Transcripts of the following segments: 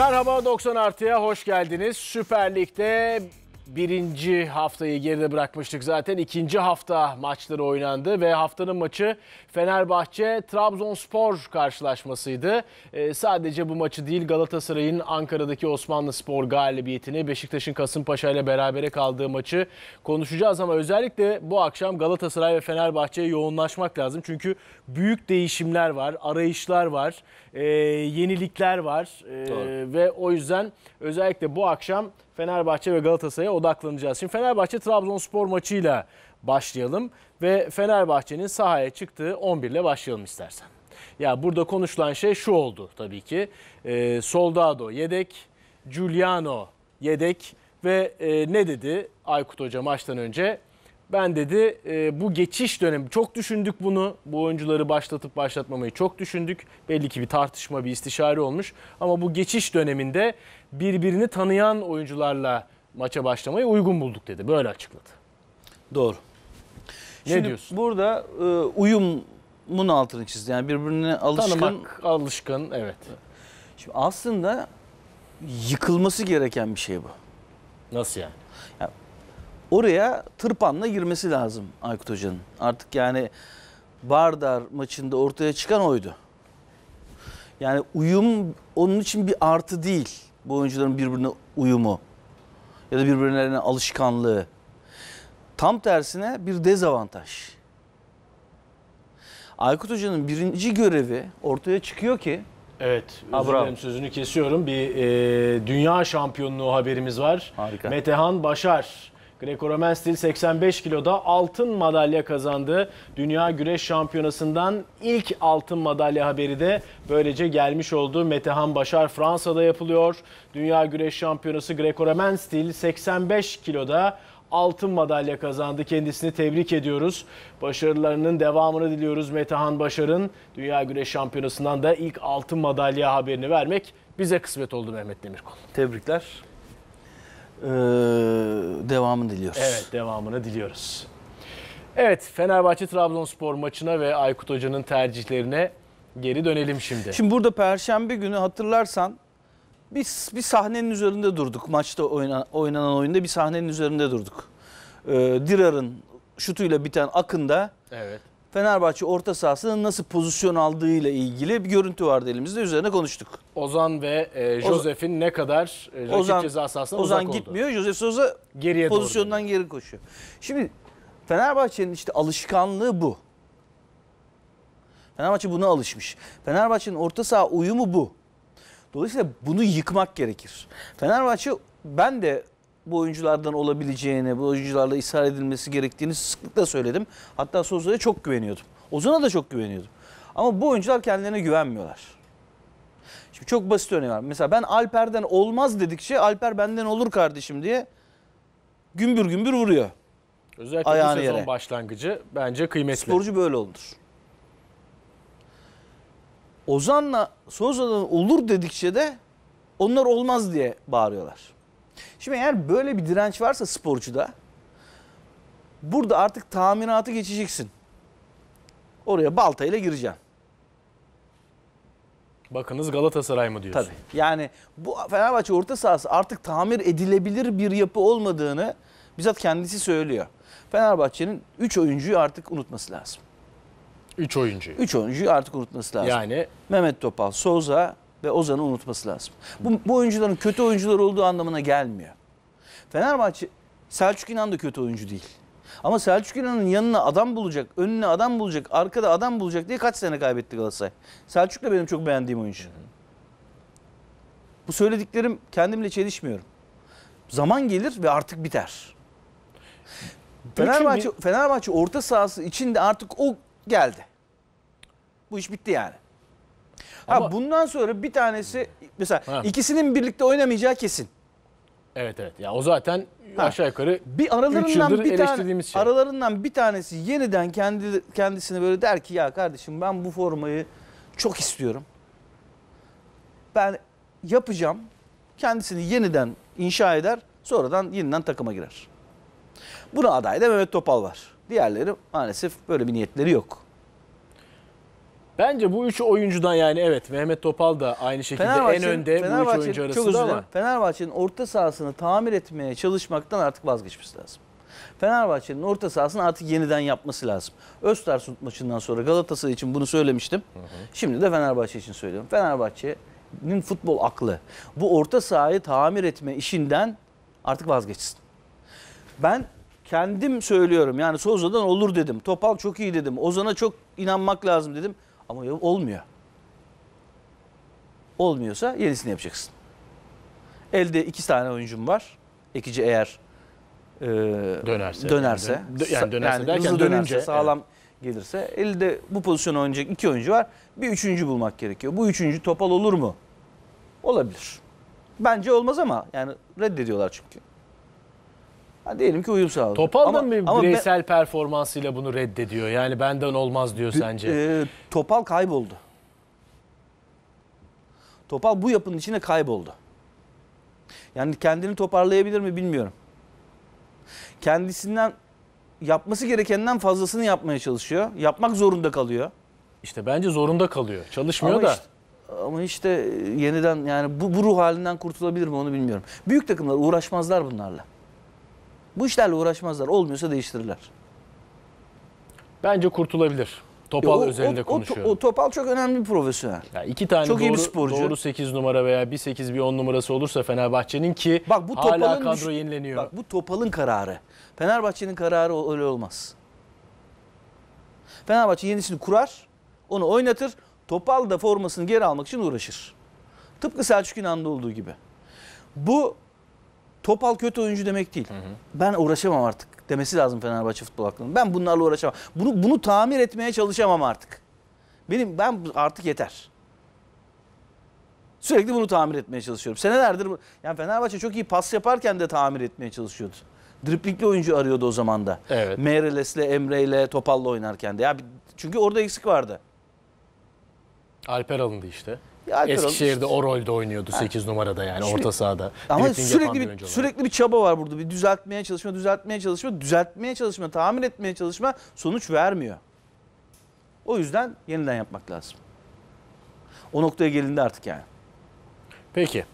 Merhaba 90 Artı'ya hoş geldiniz. Süper Lig'de birinci haftayı geride bırakmıştık zaten. ikinci hafta maçları oynandı ve haftanın maçı Fenerbahçe-Trabzonspor karşılaşmasıydı. E, sadece bu maçı değil Galatasaray'ın Ankara'daki Osmanlı Spor galibiyetini, Beşiktaş'ın Kasımpaşa ile berabere kaldığı maçı konuşacağız. Ama özellikle bu akşam Galatasaray ve Fenerbahçe'ye yoğunlaşmak lazım. Çünkü büyük değişimler var, arayışlar var e, yenilikler var. E, ve o yüzden özellikle bu akşam Fenerbahçe ve Galatasaray'a odaklanacağız. Şimdi Fenerbahçe-Trabzonspor maçıyla başlayalım ve Fenerbahçe'nin sahaya çıktığı 11 ile başlayalım istersen. Ya burada konuşulan şey şu oldu tabii ki. E, Soldado yedek, Giuliano yedek ve e, ne dedi Aykut Hoca maçtan önce? Ben dedi e, bu geçiş dönemi çok düşündük bunu. Bu oyuncuları başlatıp başlatmamayı çok düşündük. Belli ki bir tartışma, bir istişare olmuş. Ama bu geçiş döneminde birbirini tanıyan oyuncularla maça başlamayı uygun bulduk dedi. Böyle açıkladı. Doğru. Ne Şimdi diyorsun? burada e, uyumun altını çizdi. Yani birbirine alışkın. Tanımak, alışkın evet. Şimdi aslında yıkılması gereken bir şey bu. Nasıl yani? oraya tırpanla girmesi lazım Aykut Hoca'nın. Artık yani Bardar maçında ortaya çıkan oydu. Yani uyum onun için bir artı değil. Bu oyuncuların birbirine uyumu ya da birbirlerine alışkanlığı. Tam tersine bir dezavantaj. Aykut Hoca'nın birinci görevi ortaya çıkıyor ki Evet, özür dilerim sözünü kesiyorum. Bir e, dünya şampiyonluğu haberimiz var. Harika. Metehan Başar greco roman stil 85 kiloda altın madalya kazandı. Dünya Güreş Şampiyonası'ndan ilk altın madalya haberi de böylece gelmiş oldu. Metehan Başar Fransa'da yapılıyor. Dünya Güreş Şampiyonası greco roman stil 85 kiloda altın madalya kazandı. Kendisini tebrik ediyoruz. Başarılarının devamını diliyoruz. Metehan Başar'ın Dünya Güreş Şampiyonası'ndan da ilk altın madalya haberini vermek bize kısmet oldu Mehmet Demirkol. Tebrikler. Ee, devamını diliyoruz. Evet devamını diliyoruz. Evet Fenerbahçe-Trabzonspor maçına ve Aykut Hoca'nın tercihlerine geri dönelim şimdi. Şimdi burada Perşembe günü hatırlarsan biz bir sahnenin üzerinde durduk. Maçta oynan, oynanan oyunda bir sahnenin üzerinde durduk. Ee, Dirar'ın şutuyla biten akında evet. Fenerbahçe orta sahasının nasıl pozisyon aldığıyla ilgili bir görüntü vardı elimizde üzerine konuştuk. Ozan ve e, Josef'in ne kadar e, rakip Ozan, ceza sahasına Ozan uzak gitmiyor. Oldu. Josef Sosa geriye pozisyondan doğru. geri koşuyor. Şimdi Fenerbahçe'nin işte alışkanlığı bu. Fenerbahçe buna alışmış. Fenerbahçe'nin orta saha uyumu bu. Dolayısıyla bunu yıkmak gerekir. Fenerbahçe ben de bu oyunculardan olabileceğini, bu oyuncularla ısrar edilmesi gerektiğini sıklıkla söyledim. Hatta Sosa'ya çok güveniyordum. Ozan'a da çok güveniyordum. Ama bu oyuncular kendilerine güvenmiyorlar. Şimdi çok basit örneği var. Mesela ben Alper'den olmaz dedikçe Alper benden olur kardeşim diye gümbür gümbür vuruyor. Özellikle Ayağını bu sezon yere. başlangıcı bence kıymetli. Sporcu böyle olur. Ozan'la Soza'dan olur dedikçe de onlar olmaz diye bağırıyorlar. Şimdi eğer böyle bir direnç varsa sporcuda burada artık taminatı geçeceksin. Oraya baltayla gireceğim. Bakınız Galatasaray mı diyorsun? Tabii. Yani bu Fenerbahçe orta sahası artık tamir edilebilir bir yapı olmadığını bizzat kendisi söylüyor. Fenerbahçe'nin 3 oyuncuyu artık unutması lazım. 3 oyuncuyu. 3 oyuncuyu artık unutması lazım. Yani Mehmet Topal, Souza, ve Ozan'ı unutması lazım. Bu, bu oyuncuların kötü oyuncular olduğu anlamına gelmiyor. Fenerbahçe, Selçuk İnan da kötü oyuncu değil. Ama Selçuk İnan'ın yanına adam bulacak, önüne adam bulacak, arkada adam bulacak diye kaç sene kaybetti Galatasaray. Selçuk da benim çok beğendiğim oyuncu. Bu söylediklerim kendimle çelişmiyorum. Zaman gelir ve artık biter. Fenerbahçe, Fenerbahçe orta sahası içinde artık o geldi. Bu iş bitti yani. Ama... Ha, bundan sonra bir tanesi mesela ha. ikisinin birlikte oynamayacağı kesin. Evet evet. Ya o zaten ha. aşağı yukarı bir aralarından bir tane şey. aralarından bir tanesi yeniden kendi kendisini böyle der ki ya kardeşim ben bu formayı çok istiyorum. Ben yapacağım. Kendisini yeniden inşa eder. Sonradan yeniden takıma girer. Buna aday da Mehmet Topal var. Diğerleri maalesef böyle bir niyetleri yok. Bence bu üç oyuncudan yani evet Mehmet Topal da aynı şekilde en önde bu üç oyuncu arasında ama. Fenerbahçe'nin orta sahasını tamir etmeye çalışmaktan artık vazgeçmesi lazım. Fenerbahçe'nin orta sahasını artık yeniden yapması lazım. Östersund maçından sonra Galatasaray için bunu söylemiştim. Hı hı. Şimdi de Fenerbahçe için söylüyorum. Fenerbahçe'nin futbol aklı bu orta sahayı tamir etme işinden artık vazgeçsin. Ben kendim söylüyorum yani Soza'dan olur dedim. Topal çok iyi dedim. Ozan'a çok inanmak lazım dedim. Ama olmuyor. Olmuyorsa yenisini yapacaksın. Elde iki tane oyuncum var. Ekici eğer e, dönerse, dönerse, dön, yani dönerse yani derken dönünce, dönerse, sağlam evet. gelirse elde bu pozisyonu oynayacak iki oyuncu var. Bir üçüncü bulmak gerekiyor. Bu üçüncü topal olur mu? Olabilir. Bence olmaz ama yani reddediyorlar çünkü. Ha, diyelim ki uyum sağladı. Topal da mı ama bireysel ben, performansıyla bunu reddediyor? Yani benden olmaz diyor sence. E, Topal kayboldu. Topal bu yapının içine kayboldu. Yani kendini toparlayabilir mi bilmiyorum. Kendisinden yapması gerekenden fazlasını yapmaya çalışıyor. Yapmak zorunda kalıyor. İşte bence zorunda kalıyor. Çalışmıyor ama da. Işte, ama işte yeniden yani bu, bu ruh halinden kurtulabilir mi onu bilmiyorum. Büyük takımlar uğraşmazlar bunlarla. Bu işlerle uğraşmazlar. Olmuyorsa değiştirirler. Bence kurtulabilir. Topal ya o, üzerinde o, O, o Topal çok önemli bir profesyonel. Ya iki tane çok doğru, iyi bir sporcu. doğru 8 numara veya bir 8 bir 10 numarası olursa Fenerbahçe'nin ki bak, bu hala kadro düş... yenileniyor. Bak bu Topal'ın kararı. Fenerbahçe'nin kararı öyle olmaz. Fenerbahçe yenisini kurar, onu oynatır. Topal da formasını geri almak için uğraşır. Tıpkı Selçuk İnan'da olduğu gibi. Bu Topal kötü oyuncu demek değil. Hı hı. Ben uğraşamam artık demesi lazım Fenerbahçe futbol aklının. Ben bunlarla uğraşamam. Bunu bunu tamir etmeye çalışamam artık. Benim ben artık yeter. Sürekli bunu tamir etmeye çalışıyorum. Senelerdir bu, yani Fenerbahçe çok iyi pas yaparken de tamir etmeye çalışıyordu. Driplikli oyuncu arıyordu o zaman da. Evet. Meireles'le, Emre'yle, Topal'la oynarken de. Ya çünkü orada eksik vardı. Alper alındı işte. Alper Eskişehir'de o rolde oynuyordu 8 numarada yani Şimdi, orta sahada. Ama sürekli bir, bir sürekli bir çaba var burada. Bir düzeltmeye çalışma, düzeltmeye çalışma, düzeltmeye çalışma, tamir etmeye çalışma sonuç vermiyor. O yüzden yeniden yapmak lazım. O noktaya gelindi artık yani. Peki.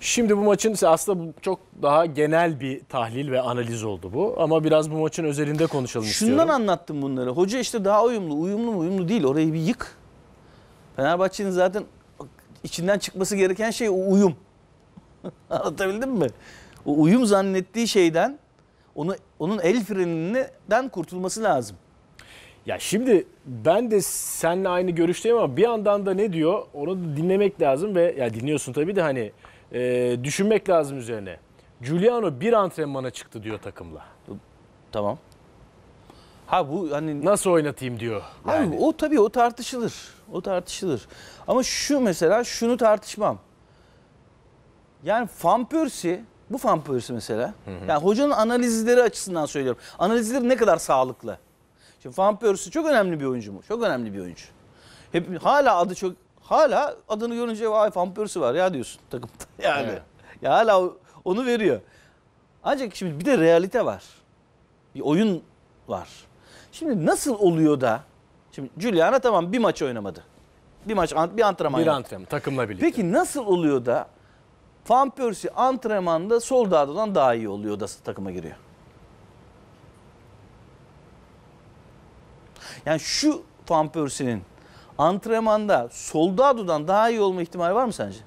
Şimdi bu maçın aslında çok daha genel bir tahlil ve analiz oldu bu. Ama biraz bu maçın özelinde konuşalım Şundan istiyorum. Şundan anlattım bunları. Hoca işte daha uyumlu. Uyumlu mu uyumlu değil. Orayı bir yık. Fenerbahçe'nin zaten içinden çıkması gereken şey o uyum. Anlatabildim mi? O uyum zannettiği şeyden onu onun el freninden kurtulması lazım. Ya şimdi ben de seninle aynı görüşteyim ama bir yandan da ne diyor onu dinlemek lazım ve ya dinliyorsun tabii de hani e, düşünmek lazım üzerine. Giuliano bir antrenmana çıktı diyor takımla. Tamam. Ha bu hani nasıl oynatayım diyor. Yani. Abi o tabii o tartışılır. O tartışılır. Ama şu mesela şunu tartışmam. Yani Van Persie bu Van Persie mesela. Hı hı. Yani hocanın analizleri açısından söylüyorum. Analizleri ne kadar sağlıklı. Şimdi Van Persie çok önemli bir oyuncu mu? Çok önemli bir oyuncu. Hep hala adı çok hala adını görünce vay Van Persie var ya diyorsun takımda. Yani evet. ya hala onu veriyor. Ancak şimdi bir de realite var. Bir oyun var. Şimdi nasıl oluyor da Şimdi Juliana tamam bir maç oynamadı. Bir maç bir antrenman. Bir yaptı. antrenman takımla birlikte. Peki nasıl oluyor da Van Persie antrenmanda Soldado'dan daha iyi oluyor da takıma giriyor? Yani şu Van Persie'nin antrenmanda Soldado'dan daha iyi olma ihtimali var mı sence?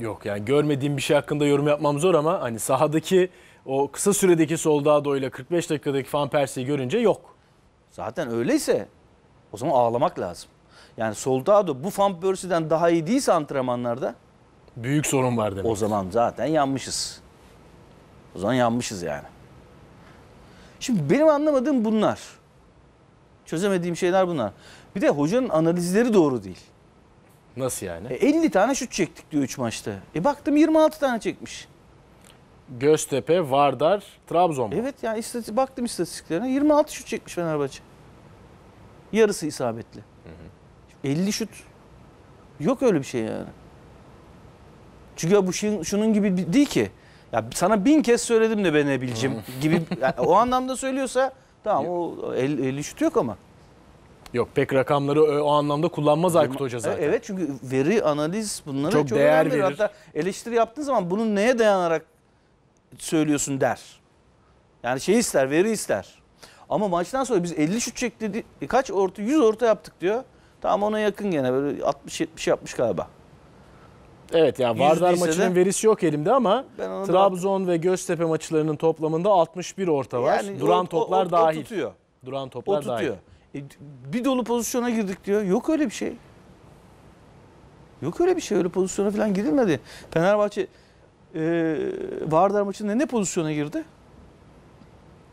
Yok yani görmediğim bir şey hakkında yorum yapmam zor ama hani sahadaki o kısa süredeki sol ile 45 dakikadaki Van Persie'yi görünce yok. Zaten öyleyse o zaman ağlamak lazım. Yani Soldado bu fan börsüden daha iyi değilse antrenmanlarda büyük sorun var demek. O zaman zaten yanmışız. O zaman yanmışız yani. Şimdi benim anlamadığım bunlar. Çözemediğim şeyler bunlar. Bir de hocanın analizleri doğru değil. Nasıl yani? E 50 tane şut çektik diyor 3 maçta. E baktım 26 tane çekmiş. Göztepe, Vardar, Trabzon Evet yani istatistik, baktım istatistiklerine 26 şut çekmiş Fenerbahçe. Yarısı isabetli. Hı hı. 50 şut. Yok öyle bir şey yani. Çünkü ya bu şeyin, şunun gibi değil ki. Ya sana bin kez söyledim de ben Ebilcim gibi. Yani o anlamda söylüyorsa tamam o 50, 50 şut yok ama. Yok pek rakamları o anlamda kullanmaz Aykut Hoca zaten. Evet çünkü veri analiz bunlara çok, çok değer önemlidir. verir. Hatta eleştiri yaptığın zaman bunun neye dayanarak söylüyorsun der. Yani şey ister, veri ister. Ama maçtan sonra biz 50 şut çekti, e, kaç orta, 100 orta yaptık diyor. Tamam ona yakın gene böyle 60-70 yapmış galiba. Evet ya yani Vardar maçının de, verisi yok elimde ama Trabzon da... ve Göztepe maçlarının toplamında 61 orta var. Yani Duran o, toplar o, o, dahil. O tutuyor. Duran toplar o tutuyor. dahil. E, bir dolu pozisyona girdik diyor. Yok öyle bir şey. Yok öyle bir şey. Öyle pozisyona falan girilmedi. Fenerbahçe e, Vardar maçında ne pozisyona girdi?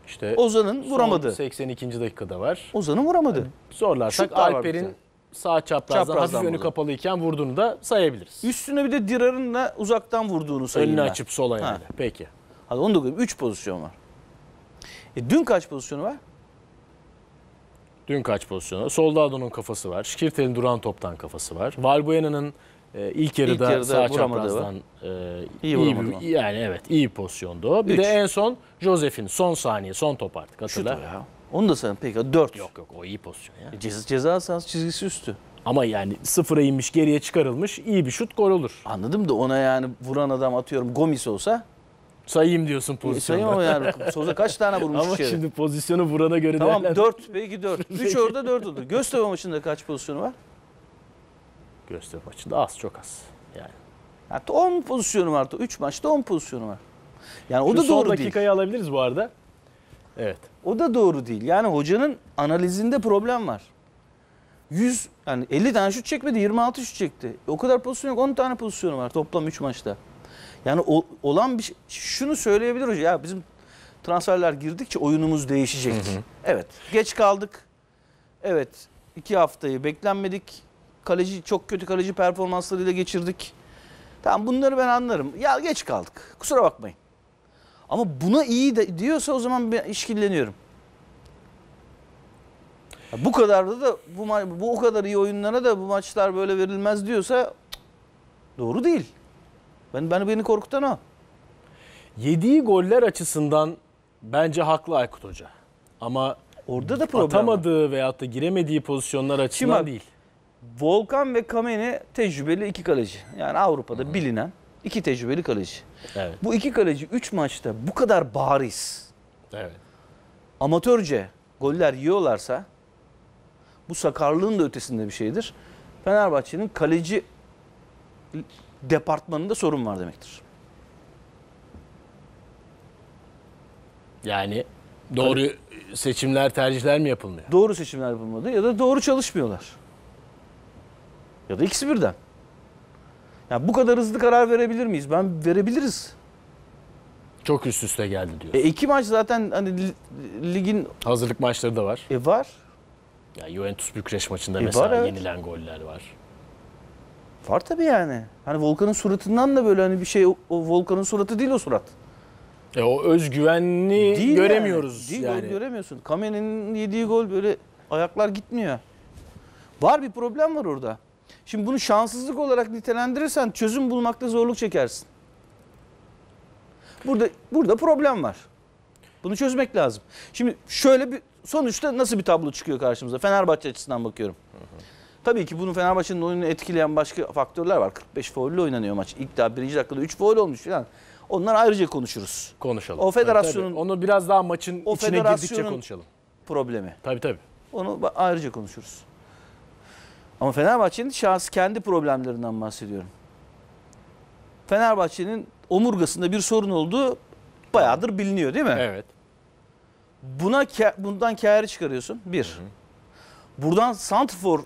İşte Ozan'ın vuramadı. 82. dakikada var. Ozan'ın vuramadı. Yani zorlarsak Alper'in sağ çaprazdan, çaprazdan hafif önü iken vurduğunu da sayabiliriz. Üstüne bir de Dirar'ın da uzaktan vurduğunu sayayım Önünü ben. açıp sola yani. Peki. Hadi onu da koyayım. 3 pozisyon var. E, dün kaç pozisyonu var? Dün kaç pozisyonu? Soldado'nun kafası var. Şkirtel'in duran toptan kafası var. Valbuena'nın ee, ilk yarıda, ilk yarıda sağ çaprazdan e, iyi, iyi bir, yani evet iyi pozisyonda o. Bir Üç. de en son Josef'in son saniye son top artık hatırla. Şut ya. Onu da sen peki 4. Yok yok o iyi pozisyon ya. ceza, ceza sahası çizgisi üstü. Ama yani sıfıra inmiş geriye çıkarılmış iyi bir şut gol olur. Anladım da ona yani vuran adam atıyorum Gomis olsa Sayayım diyorsun e, pozisyonu. sayayım ama yani Soza kaç tane vurmuş Ama içeri? şimdi pozisyonu vurana göre Tamam değerlendir. 4 belki 4. 3 orada 4 oldu Göztepe maçında kaç pozisyonu var? Göztepe maçında az çok az. Yani. yani 10 pozisyonu var. 3 maçta 10 pozisyonu var. Yani Şu o da doğru dakikayı son dakikayı alabiliriz bu arada. Evet. O da doğru değil. Yani hocanın analizinde problem var. 100 yani 50 tane şut çekmedi 26 şut çekti. O kadar pozisyon yok 10 tane pozisyonu var toplam 3 maçta. Yani o, olan bir şey, şunu söyleyebilir hoca ya bizim transferler girdikçe oyunumuz değişecek. Hı hı. Evet geç kaldık. Evet 2 haftayı beklenmedik. Kaleci çok kötü kaleci performanslarıyla geçirdik. Tamam bunları ben anlarım. Ya geç kaldık. Kusura bakmayın. Ama buna iyi de diyorsa o zaman ben işkilleniyorum. Ya bu kadar da, da bu, bu o kadar iyi oyunlara da bu maçlar böyle verilmez diyorsa doğru değil. Ben, beni beni korkutan o. Yediği goller açısından bence haklı Aykut Hoca. Ama orada da problem atamadığı var. veyahut da giremediği pozisyonlar açısından Şimdi, değil. Volkan ve Kamene tecrübeli iki kaleci. Yani Avrupa'da Hı-hı. bilinen iki tecrübeli kaleci. Evet. Bu iki kaleci 3 maçta bu kadar bariz. Evet. Amatörce goller yiyorlarsa bu sakarlığın da ötesinde bir şeydir. Fenerbahçe'nin kaleci departmanında sorun var demektir. Yani doğru Kale... seçimler, tercihler mi yapılmıyor? Doğru seçimler yapılmadı ya da doğru çalışmıyorlar. Ya da ikisi birden. Yani bu kadar hızlı karar verebilir miyiz? Ben verebiliriz. Çok üst üste geldi diyor. E iki maç zaten hani ligin... Hazırlık maçları da var. E var. Ya Juventus Bükreş maçında e mesela var, evet. yenilen goller var. Var tabii yani. Hani Volkan'ın suratından da böyle hani bir şey o, Volkan'ın suratı değil o surat. E o özgüvenli değil göremiyoruz yani. Değil yani. göremiyorsun. Kamen'in yediği gol böyle ayaklar gitmiyor. Var bir problem var orada. Şimdi bunu şanssızlık olarak nitelendirirsen çözüm bulmakta zorluk çekersin. Burada burada problem var. Bunu çözmek lazım. Şimdi şöyle bir sonuçta nasıl bir tablo çıkıyor karşımıza? Fenerbahçe açısından bakıyorum. Hı hı. Tabii ki bunun Fenerbahçe'nin oyununu etkileyen başka faktörler var. 45 faulle oynanıyor maç. İlk daha birinci dakikada 3 faul olmuş falan. Onlar ayrıca konuşuruz. Konuşalım. O federasyonun... Tabii, tabii. Onu biraz daha maçın o içine girdikçe konuşalım. problemi. Tabii tabii. Onu ayrıca konuşuruz. Ama Fenerbahçe'nin şahıs kendi problemlerinden bahsediyorum. Fenerbahçe'nin omurgasında bir sorun olduğu bayağıdır biliniyor değil mi? Evet. Buna bundan kârı çıkarıyorsun. Bir. Hı hı. Buradan Santforu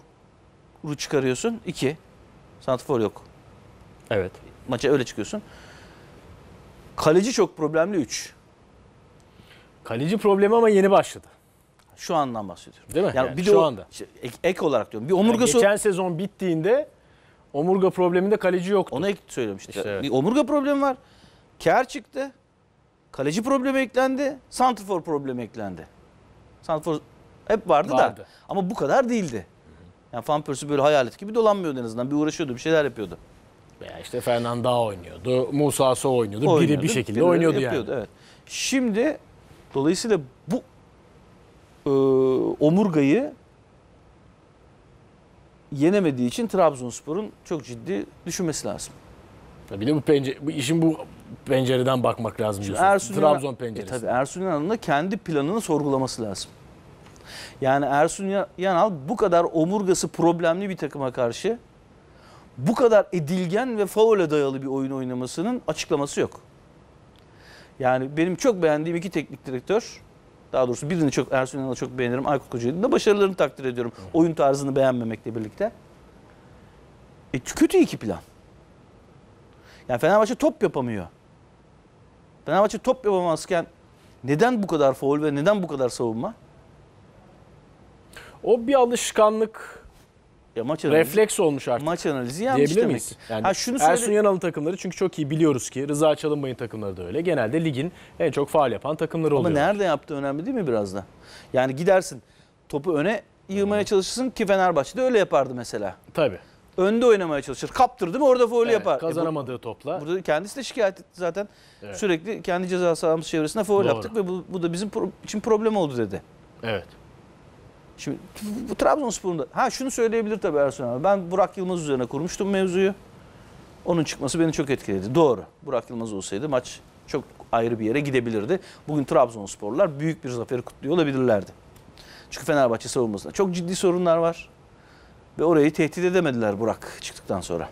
çıkarıyorsun. iki. Santfor yok. Evet. Maça öyle çıkıyorsun. Kaleci çok problemli üç. Kaleci problemi ama yeni başladı. Şu andan bahsediyorum. Değil mi? Yani, yani bir şu de şu o, anda. Şey, ek, ek olarak diyorum. Bir omurgası... Yani geçen sezon bittiğinde omurga probleminde kaleci yoktu. Ona ek söylemiştim. işte. evet. Bir omurga problemi var. Ker çıktı. Kaleci problemi eklendi. Santrfor problemi eklendi. Santrfor hep vardı, vardı da ama bu kadar değildi. Yani Van Persie böyle hayalet gibi dolanmıyordu en azından. Bir uğraşıyordu, bir şeyler yapıyordu. Veya işte Fernanda oynuyordu, Musa So oynuyordu. oynuyordu. Biri bir şekilde oynuyordu yapıyordu, yani. Evet. Şimdi dolayısıyla bu e, omurgayı yenemediği için Trabzonspor'un çok ciddi düşünmesi lazım. Bir de bu, pencere, bu işin bu pencereden bakmak lazım diyorsun. Ersun Trabzon e, penceresi. E tabii Ersun Yanal'ın da kendi planını sorgulaması lazım. Yani Ersun Yanal bu kadar omurgası problemli bir takıma karşı bu kadar edilgen ve faule dayalı bir oyun oynamasının açıklaması yok. Yani benim çok beğendiğim iki teknik direktör daha doğrusu birini çok Ersun Yanal'ı çok beğenirim. Aykut Kocaeli'nin de başarılarını takdir ediyorum. Oyun tarzını beğenmemekle birlikte. E, kötü iki plan. Yani Fenerbahçe top yapamıyor. Fenerbahçe top yapamazken neden bu kadar foul ve neden bu kadar savunma? O bir alışkanlık ya maç analizi, Refleks olmuş artık. Maç analizi yanlış Diyebilir demek. miyiz? Yani ha, şunu Ersun Yanal'ın takımları çünkü çok iyi biliyoruz ki Rıza Çalınbay'ın takımları da öyle. Genelde ligin en çok faal yapan takımları oluyor. Ama nerede yaptığı önemli değil mi biraz da? Yani gidersin topu öne yığmaya hmm. çalışırsın ki Fenerbahçe de öyle yapardı mesela. Tabii önde oynamaya çalışır. Kaptırdı mı orada faul evet, yapar. Kazanamadığı e bu, topla. Burada kendisi de şikayet etti zaten. Evet. Sürekli kendi ceza sahamız çevresinde faul yaptık ve bu, bu da bizim pro için problem oldu dedi. Evet. Şimdi bu Trabzonspor'un da ha şunu söyleyebilir tabii Ersun abi. Ben Burak Yılmaz üzerine kurmuştum mevzuyu. Onun çıkması beni çok etkiledi. Doğru. Burak Yılmaz olsaydı maç çok ayrı bir yere gidebilirdi. Bugün Trabzonsporlar büyük bir zaferi kutluyor olabilirlerdi. Çünkü Fenerbahçe savunmasında çok ciddi sorunlar var. Ve orayı tehdit edemediler Burak çıktıktan sonra.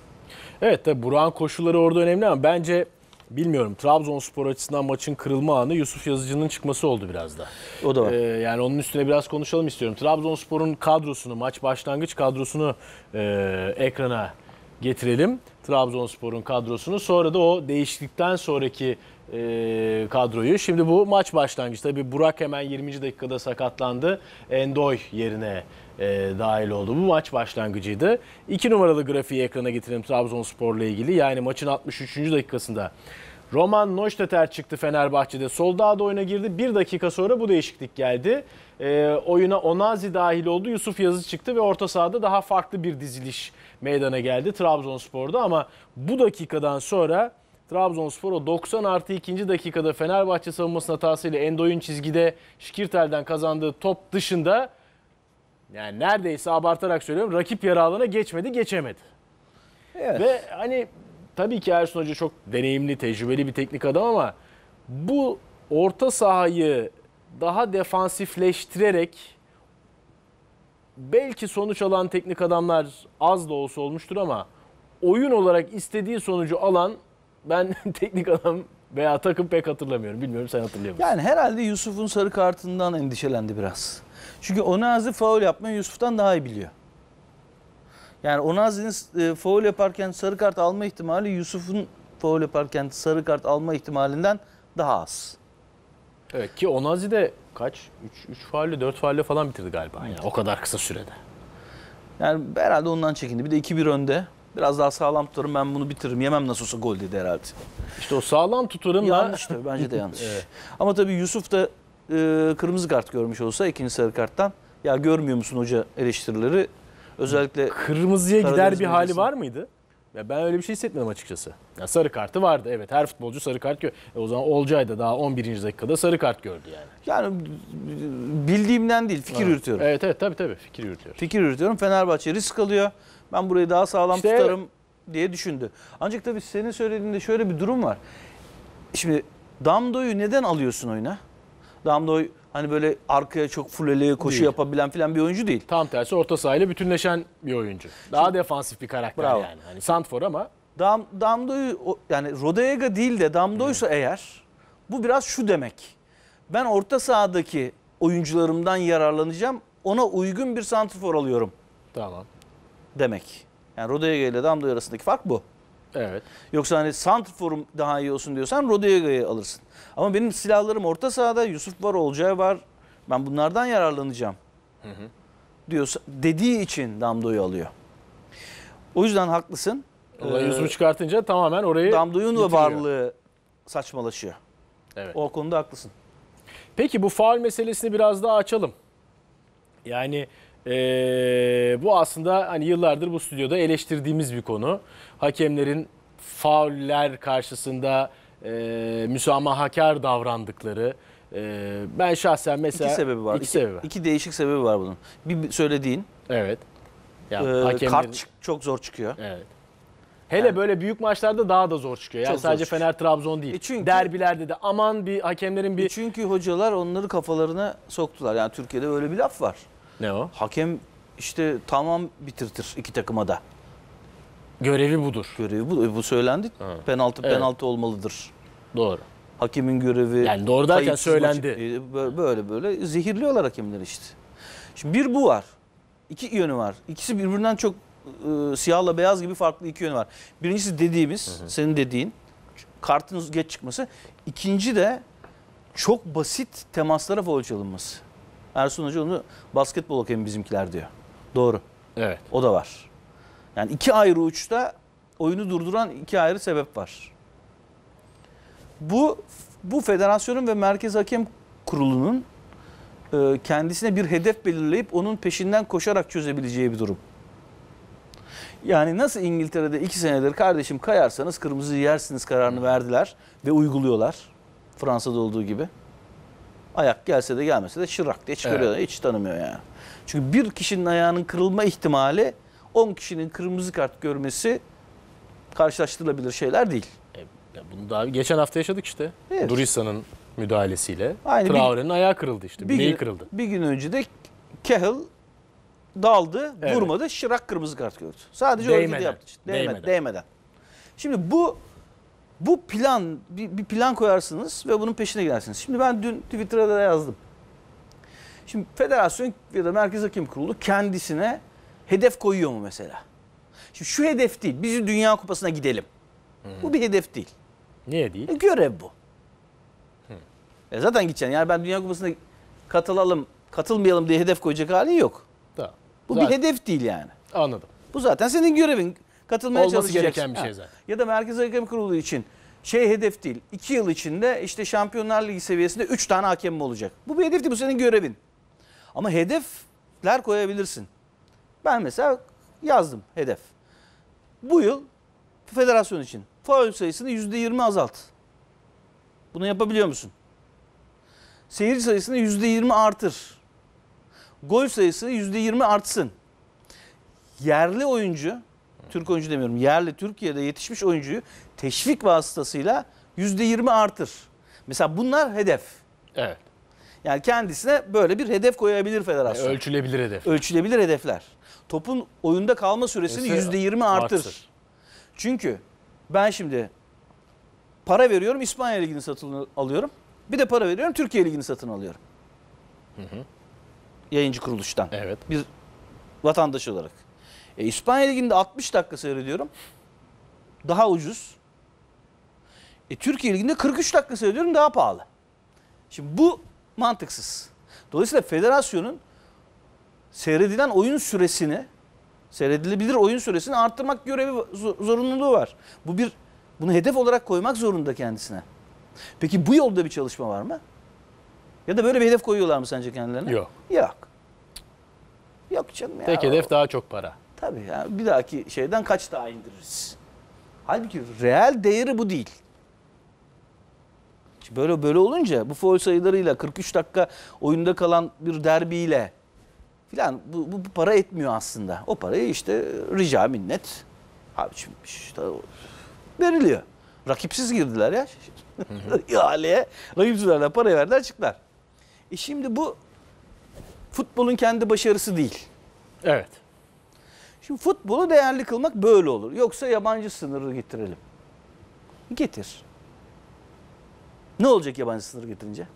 Evet tabi Burak'ın koşulları orada önemli ama bence bilmiyorum Trabzonspor açısından maçın kırılma anı Yusuf Yazıcı'nın çıkması oldu biraz da. O da var. Ee, yani onun üstüne biraz konuşalım istiyorum. Trabzonspor'un kadrosunu, maç başlangıç kadrosunu e, ekrana getirelim. Trabzonspor'un kadrosunu. Sonra da o değişiklikten sonraki e, kadroyu. Şimdi bu maç başlangıcı. Tabi Burak hemen 20. dakikada sakatlandı. Endoy yerine e, dahil oldu. Bu maç başlangıcıydı. 2 numaralı grafiği ekrana getirelim Trabzonspor'la ilgili. Yani maçın 63. dakikasında Roman Noşteter çıktı Fenerbahçe'de. solda da oyuna girdi. Bir dakika sonra bu değişiklik geldi. E, oyuna Onazi dahil oldu. Yusuf Yazı çıktı ve orta sahada daha farklı bir diziliş meydana geldi Trabzonspor'da. Ama bu dakikadan sonra Trabzonspor o 90 artı 2. dakikada Fenerbahçe savunmasının hatasıyla Endoy'un çizgide Şikirtel'den kazandığı top dışında yani neredeyse abartarak söylüyorum rakip yarı alana geçmedi geçemedi. Evet. Ve hani tabii ki Ersun Hoca çok deneyimli, tecrübeli bir teknik adam ama bu orta sahayı daha defansifleştirerek belki sonuç alan teknik adamlar az da olsa olmuştur ama oyun olarak istediği sonucu alan ben teknik adam veya takım pek hatırlamıyorum. Bilmiyorum sen hatırlıyor musun? Yani herhalde Yusuf'un sarı kartından endişelendi biraz. Çünkü Onazi faul yapmayı Yusuf'tan daha iyi biliyor. Yani Onazi'nin e, faul yaparken sarı kart alma ihtimali Yusuf'un faul yaparken sarı kart alma ihtimalinden daha az. Evet ki Onazi de kaç? 3 faulle 4 faulle falan bitirdi galiba. Yani o kadar kısa sürede. Yani herhalde ondan çekindi. Bir de 2-1 önde. Biraz daha sağlam tutarım ben bunu bitiririm. Yemem nasıl olsa gol dedi herhalde. İşte o sağlam tutarım da... Yanlış tabii bence de yanlış. evet. Ama tabii Yusuf da e, kırmızı kart görmüş olsa ikinci sarı karttan ya görmüyor musun hoca eleştirileri özellikle kırmızıya Karadeniz gider bir hali var mıydı? Ya ben öyle bir şey hissetmedim açıkçası. Ya sarı kartı vardı evet her futbolcu sarı kart gör. E o zaman Olcay da daha 11. dakikada sarı kart gördü yani. Yani bildiğimden değil fikir evet. yürütüyorum. Evet evet tabii tabii fikir yürütüyorum. Fikir yürütüyorum Fenerbahçe risk alıyor. Ben burayı daha sağlam işte, tutarım diye düşündü. Ancak tabii senin söylediğinde şöyle bir durum var. Şimdi Damdo'yu neden alıyorsun oyuna? Damdoy hani böyle arkaya çok fuleleye koşu Değil. yapabilen filan bir oyuncu değil. Tam tersi orta sahayla bütünleşen bir oyuncu. Daha Şimdi, defansif bir karakter bravo. yani. Hani Santfor ama. Dam, Damdoy'u yani Rodega değil de Damdoy'sa hmm. evet. eğer bu biraz şu demek. Ben orta sahadaki oyuncularımdan yararlanacağım. Ona uygun bir santrfor alıyorum. Tamam. Demek. Yani Rodega ile Damdoy arasındaki fark bu. Evet. Yoksa hani santrforum daha iyi olsun diyorsan Rodega'yı alırsın. Ama benim silahlarım orta sahada Yusuf var, Olcay var. Ben bunlardan yararlanacağım. Hı hı. Diyorsa, dediği için Damdo'yu alıyor. O yüzden haklısın. Ee, Yüzümü çıkartınca tamamen orayı Damdo'nun da varlığı saçmalaşıyor. Evet. O konuda haklısın. Peki bu faal meselesini biraz daha açalım. Yani ee, bu aslında hani yıllardır bu stüdyoda eleştirdiğimiz bir konu. Hakemlerin fauller karşısında e, müsamahakar davrandıkları. E, ben şahsen mesela... İki sebebi var. İki, iki sebebi var. İki değişik sebebi var bunun. Bir söylediğin. Evet. Yani e, hakemleri... Kart çok zor çıkıyor. Evet. Hele yani. böyle büyük maçlarda daha da zor çıkıyor. Yani sadece Fener Trabzon değil. E çünkü, Derbilerde de aman bir hakemlerin e bir... E çünkü hocalar onları kafalarına soktular. Yani Türkiye'de öyle bir laf var. Ne o? Hakem işte tamam bitirtir iki takıma da. Görevi budur. Görevi budur. E bu söylendi. Ha. Penaltı evet. penaltı olmalıdır. Doğru. Hakimin görevi... Yani doğru derken kayıtsız, söylendi. E, böyle böyle zehirliyorlar hakemleri işte. Şimdi bir bu var. İki yönü var. İkisi birbirinden çok e, siyahla beyaz gibi farklı iki yönü var. Birincisi dediğimiz, hı hı. senin dediğin kartınız geç çıkması. İkinci de çok basit temaslara faul çalınması. Ersun Hoca onu basketbol hakemi bizimkiler diyor. Doğru. Evet. O da var. Yani iki ayrı uçta oyunu durduran iki ayrı sebep var. Bu bu federasyonun ve Merkez Hakem Kurulu'nun e, kendisine bir hedef belirleyip onun peşinden koşarak çözebileceği bir durum. Yani nasıl İngiltere'de iki senedir kardeşim kayarsanız kırmızı yersiniz kararını verdiler ve uyguluyorlar. Fransa'da olduğu gibi. Ayak gelse de gelmese de şırak diye çıkarıyorlar. Evet. Hiç tanımıyor yani. Çünkü bir kişinin ayağının kırılma ihtimali 10 kişinin kırmızı kart görmesi karşılaştırılabilir şeyler değil. Ya bunu daha geçen hafta yaşadık işte. Evet. Durissa'nın müdahalesiyle. Aynı Traore'nin ayağı kırıldı işte. Bir kırıldı. Bir gün önce de Cahill daldı, evet. vurmadı. Şırak kırmızı kart gördü. Sadece değmeden. öyle yaptı. Işte. Değmeden. değmeden. Şimdi bu bu plan bir, plan koyarsınız ve bunun peşine gidersiniz. Şimdi ben dün Twitter'da da yazdım. Şimdi federasyon ya da Merkez Hakem Kurulu kendisine hedef koyuyor mu mesela? Şimdi şu hedef değil. Bizi Dünya Kupası'na gidelim. Hmm. Bu bir hedef değil. Niye değil? E, görev bu. Hı. E, zaten gideceksin. Yani ben Dünya Kupası'na katılalım, katılmayalım diye hedef koyacak halin yok. Da. Bu zaten... bir hedef değil yani. Anladım. Bu zaten senin görevin. Katılmaya Olması gereken bir şey zaten. Ya da Merkez Hakem Kurulu için şey hedef değil. İki yıl içinde işte Şampiyonlar Ligi seviyesinde üç tane hakem mi olacak? Bu bir hedef değil, bu senin görevin. Ama hedefler koyabilirsin. Ben mesela yazdım hedef. Bu yıl federasyon için faul sayısını %20 azalt. Bunu yapabiliyor musun? Seyirci sayısını %20 artır. Gol sayısı %20 artsın. Yerli oyuncu, Türk oyuncu demiyorum, yerli Türkiye'de yetişmiş oyuncuyu teşvik vasıtasıyla %20 artır. Mesela bunlar hedef. Evet. Yani kendisine böyle bir hedef koyabilir e, federasyon. Yani ölçülebilir hedef. Ölçülebilir hedefler. Topun oyunda kalma süresini Mesela %20 artır. artır. Çünkü ben şimdi para veriyorum İspanya Ligi'ni satın alıyorum. Bir de para veriyorum Türkiye Ligi'ni satın alıyorum. Hı hı. Yayıncı kuruluştan. Evet. Bir vatandaş olarak. E, İspanya Ligi'nde 60 dakika seyrediyorum. Daha ucuz. E, Türkiye Ligi'nde 43 dakika seyrediyorum daha pahalı. Şimdi bu mantıksız. Dolayısıyla federasyonun seyredilen oyun süresini Seyredilebilir oyun süresini arttırmak görevi zorunluluğu var. Bu bir bunu hedef olarak koymak zorunda kendisine. Peki bu yolda bir çalışma var mı? Ya da böyle bir hedef koyuyorlar mı sence kendilerine? Yok. Yok. Yok canım ya. Tek hedef daha çok para. Tabii ya. Bir dahaki şeyden kaç daha indiririz? Halbuki reel değeri bu değil. Böyle böyle olunca bu foul sayılarıyla 43 dakika oyunda kalan bir derbiyle filan bu, bu, bu para etmiyor aslında. O parayı işte rica minnet abiciğim işte veriliyor. Rakipsiz girdiler ya. İhaleye rakipsizlerle para verdiler çıktılar. E şimdi bu futbolun kendi başarısı değil. Evet. Şimdi futbolu değerli kılmak böyle olur. Yoksa yabancı sınırı getirelim. Getir. Ne olacak yabancı sınırı getirince?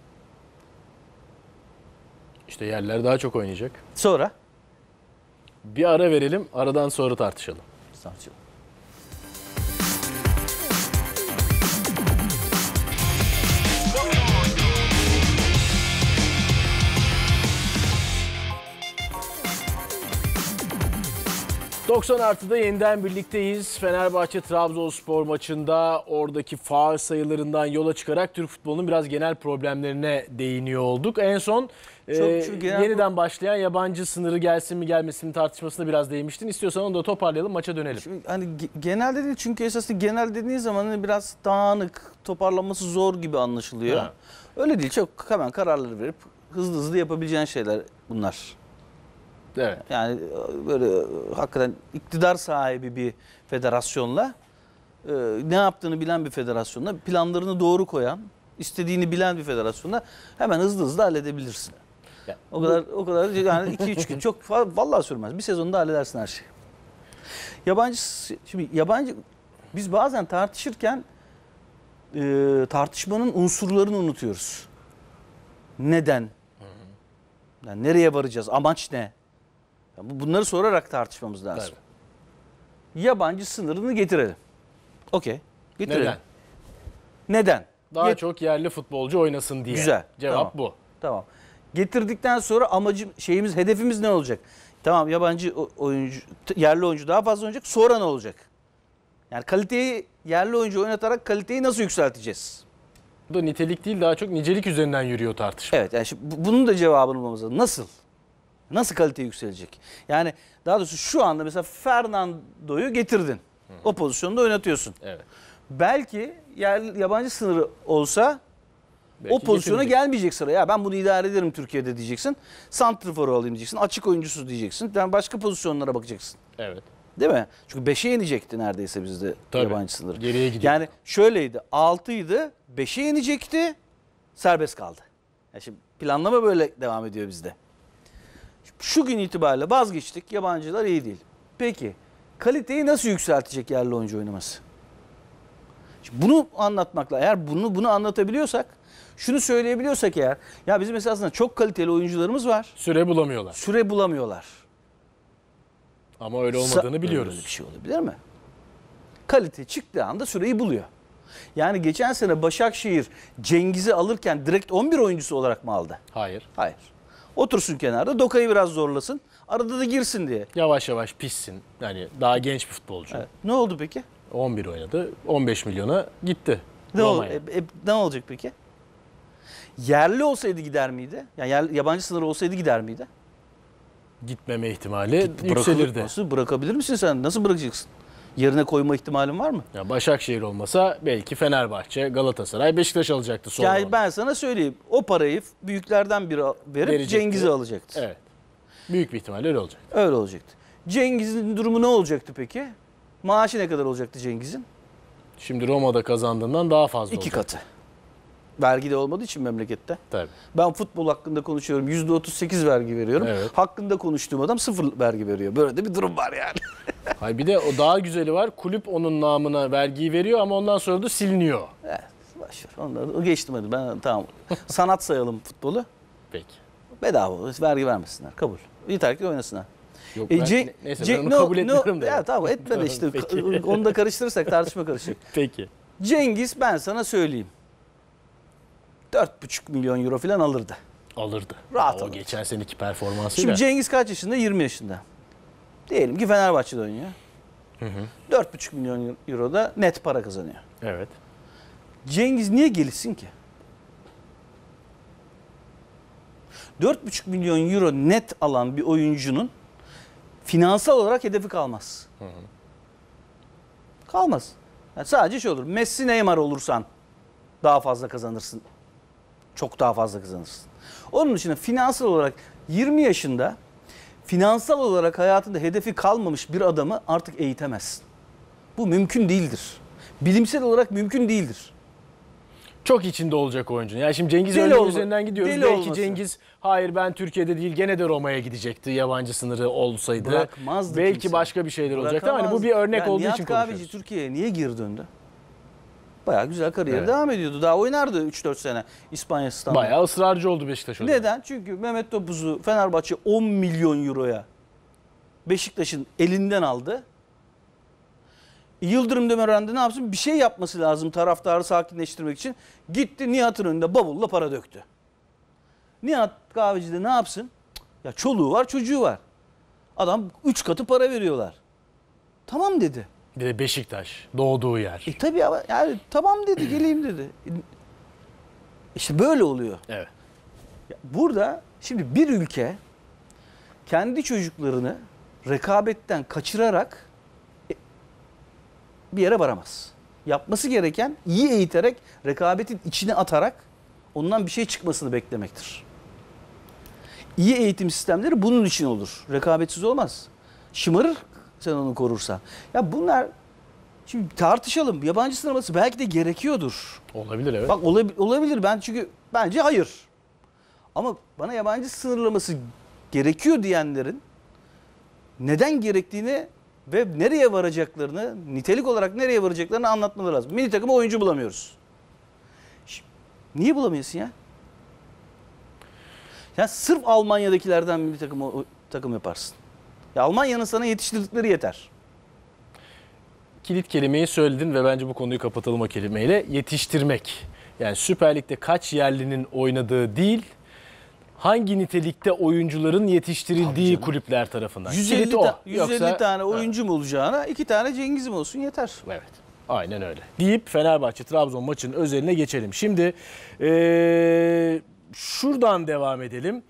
İşte yerler daha çok oynayacak. Sonra? Bir ara verelim, aradan sonra tartışalım. Tartışalım. ...90 artıda yeniden birlikteyiz. Fenerbahçe-Trabzonspor maçında oradaki faal sayılarından yola çıkarak... ...Türk futbolunun biraz genel problemlerine değiniyor olduk. En son ee, Çok, yeniden başlayan yabancı sınırı gelsin mi gelmesin mi tartışmasına biraz değmiştin. İstiyorsan onu da toparlayalım maça dönelim. Şimdi hani genel değil çünkü esasında genel dediğin zaman hani biraz dağınık toparlanması zor gibi anlaşılıyor. Ha. Öyle değil çok hemen kararları verip hızlı hızlı yapabileceğin şeyler bunlar. Evet. Yani e, böyle e, hakikaten iktidar sahibi bir federasyonla e, ne yaptığını bilen bir federasyonla planlarını doğru koyan istediğini bilen bir federasyonda hemen hızlı hızlı halledebilirsin. O kadar o kadar yani 2-3 gün çok vallahi sürmez. Bir sezonda halledersin her şeyi. Yabancı şimdi yabancı biz bazen tartışırken e, tartışmanın unsurlarını unutuyoruz. Neden? Yani nereye varacağız? Amaç ne? Bunları sorarak tartışmamız lazım. Evet. Yabancı sınırını getirelim. Okey. Getirelim. Neden? Neden? Daha Yet çok yerli futbolcu oynasın diye. Güzel. Cevap tamam. bu. Tamam. Getirdikten sonra amacım şeyimiz hedefimiz ne olacak? Tamam yabancı oyuncu yerli oyuncu daha fazla oynayacak. Sonra ne olacak? Yani kaliteyi yerli oyuncu oynatarak kaliteyi nasıl yükselteceğiz? Bu da nitelik değil daha çok nicelik üzerinden yürüyor tartışma. Evet yani şimdi bunun da cevabını bulmamız lazım. Nasıl? Nasıl kalite yükselecek? Yani daha doğrusu şu anda mesela Fernando'yu getirdin. Hı. O pozisyonda oynatıyorsun. Evet. Belki yer, yabancı sınırı olsa Belki o pozisyona getirecek. gelmeyecek sıra. Ya ben bunu idare ederim Türkiye'de diyeceksin. Santriforu alayım diyeceksin. Açık oyuncusu diyeceksin. Yani başka pozisyonlara bakacaksın. Evet. Değil mi? Çünkü 5'e yenecekti neredeyse bizde yabancı sınırı. Geriye gidiyor. Yani şöyleydi. 6'ydı. 5'e yenecekti. Serbest kaldı. Yani şimdi planlama böyle devam ediyor bizde. Şu gün itibariyle vazgeçtik. Yabancılar iyi değil. Peki kaliteyi nasıl yükseltecek yerli oyuncu oynaması? Şimdi bunu anlatmakla eğer bunu bunu anlatabiliyorsak şunu söyleyebiliyorsak eğer ya bizim esasında çok kaliteli oyuncularımız var. Süre bulamıyorlar. Süre bulamıyorlar. Ama öyle olmadığını Sa- biliyoruz. Öyle bir şey olabilir mi? Kalite çıktığı anda süreyi buluyor. Yani geçen sene Başakşehir Cengiz'i alırken direkt 11 oyuncusu olarak mı aldı? Hayır. Hayır. Otursun kenarda Doka'yı biraz zorlasın. Arada da girsin diye. Yavaş yavaş pişsin. Yani daha genç bir futbolcu. Evet. Ne oldu peki? 11 oynadı. 15 milyona gitti. Ne, ol- e, e, ne olacak peki? Yerli olsaydı gider miydi? Yani yer, yabancı sınırı olsaydı gider miydi? Gitmeme ihtimali Git, yükselirdi. Nasıl bırakabilir misin sen? Nasıl bırakacaksın? Yerine koyma ihtimalin var mı? Ya Başakşehir olmasa belki Fenerbahçe, Galatasaray, Beşiktaş alacaktı son. Yani ben sana söyleyeyim. O parayı büyüklerden biri verip Cengiz'i alacaktı. Evet. Büyük bir ihtimalle öyle olacaktı. Öyle olacaktı. Cengiz'in durumu ne olacaktı peki? Maaşı ne kadar olacaktı Cengiz'in? Şimdi Roma'da kazandığından daha fazla İki olacaktı. katı. Vergi de olmadığı için memlekette. Tabii. Ben futbol hakkında konuşuyorum. yüzde %38 vergi veriyorum. Evet. Hakkında konuştuğum adam sıfır vergi veriyor. Böyle de bir durum var yani. Hayır bir de o daha güzeli var. Kulüp onun namına vergiyi veriyor ama ondan sonra da siliniyor. Evet. Eh, Başlar. Onları geçtim hadi. Ben tamam. Sanat sayalım futbolu. Peki. Bedava olur. Vergi vermesinler. Kabul. Yeter ki oynasınlar. Yok, e, C, neyse C, ben onu no, kabul etmiyorum no, da. Ya tamam etme de işte. Peki. Onu da karıştırırsak tartışma karışır. Peki. Cengiz ben sana söyleyeyim. 4,5 milyon euro falan alırdı. Alırdı. Rahat o alırdı. geçen seneki performansıyla. Şimdi Cengiz kaç yaşında? 20 yaşında. Diyelim ki Fenerbahçe'de oynuyor. Hı hı. 4,5 milyon euro da net para kazanıyor. Evet. Cengiz niye gelişsin ki? 4,5 milyon euro net alan bir oyuncunun finansal olarak hedefi kalmaz. Hı hı. Kalmaz. Yani sadece şey olur. Messi Neymar olursan daha fazla kazanırsın çok daha fazla kazanırsın. Onun için finansal olarak 20 yaşında finansal olarak hayatında hedefi kalmamış bir adamı artık eğitemezsin. Bu mümkün değildir. Bilimsel olarak mümkün değildir. Çok içinde olacak oyuncu. Yani şimdi Cengiz Örnek üzerinden gidiyoruz. Deli Belki olması. Cengiz hayır ben Türkiye'de değil gene de Roma'ya gidecekti yabancı sınırı olsaydı. Bırakmazdı Belki kimse. başka bir şeyler olacaktı ama hani bu bir örnek yani olduğu Nihat için konuşuyoruz. Nihat Kahveci Türkiye'ye niye geri döndü? Bayağı güzel kariyeri evet. devam ediyordu. Daha oynardı 3-4 sene İspanya standında. Bayağı ısrarcı oldu Beşiktaş orada. Neden? Çünkü Mehmet Topuz'u Fenerbahçe 10 milyon euroya Beşiktaş'ın elinden aldı. Yıldırım Demirören'de ne yapsın? Bir şey yapması lazım taraftarı sakinleştirmek için. Gitti Nihat'ın önünde bavulla para döktü. Nihat kahvecide ne yapsın? Ya çoluğu var çocuğu var. Adam 3 katı para veriyorlar. Tamam dedi. Bir de Beşiktaş doğduğu yer. E tabii ama yani tamam dedi geleyim dedi. İşte böyle oluyor. Evet. Burada şimdi bir ülke kendi çocuklarını rekabetten kaçırarak e, bir yere varamaz. Yapması gereken iyi eğiterek, rekabetin içine atarak ondan bir şey çıkmasını beklemektir. İyi eğitim sistemleri bunun için olur. Rekabetsiz olmaz. Şımarır sen onu korursan. Ya bunlar şimdi tartışalım. Yabancı sınırlaması belki de gerekiyordur. Olabilir evet. Bak olab olabilir ben çünkü bence hayır. Ama bana yabancı sınırlaması gerekiyor diyenlerin neden gerektiğini ve nereye varacaklarını, nitelik olarak nereye varacaklarını anlatmaları lazım. Milli takıma oyuncu bulamıyoruz. Şimdi, niye bulamıyorsun ya? Ya sırf Almanya'dakilerden milli takım takım yaparsın. Ya Almanya'nın sana yetiştirdikleri yeter. Kilit kelimeyi söyledin ve bence bu konuyu kapatalım o kelimeyle. Yetiştirmek. Yani Süper Lig'de kaç yerlinin oynadığı değil, hangi nitelikte oyuncuların yetiştirildiği kulüpler tarafından. 150, ta- 150 Yoksa, tane oyuncu mu olacağına iki tane Cengiz'im olsun yeter. Evet. Aynen öyle. Deyip Fenerbahçe Trabzon maçının özeline geçelim. Şimdi ee, şuradan devam edelim.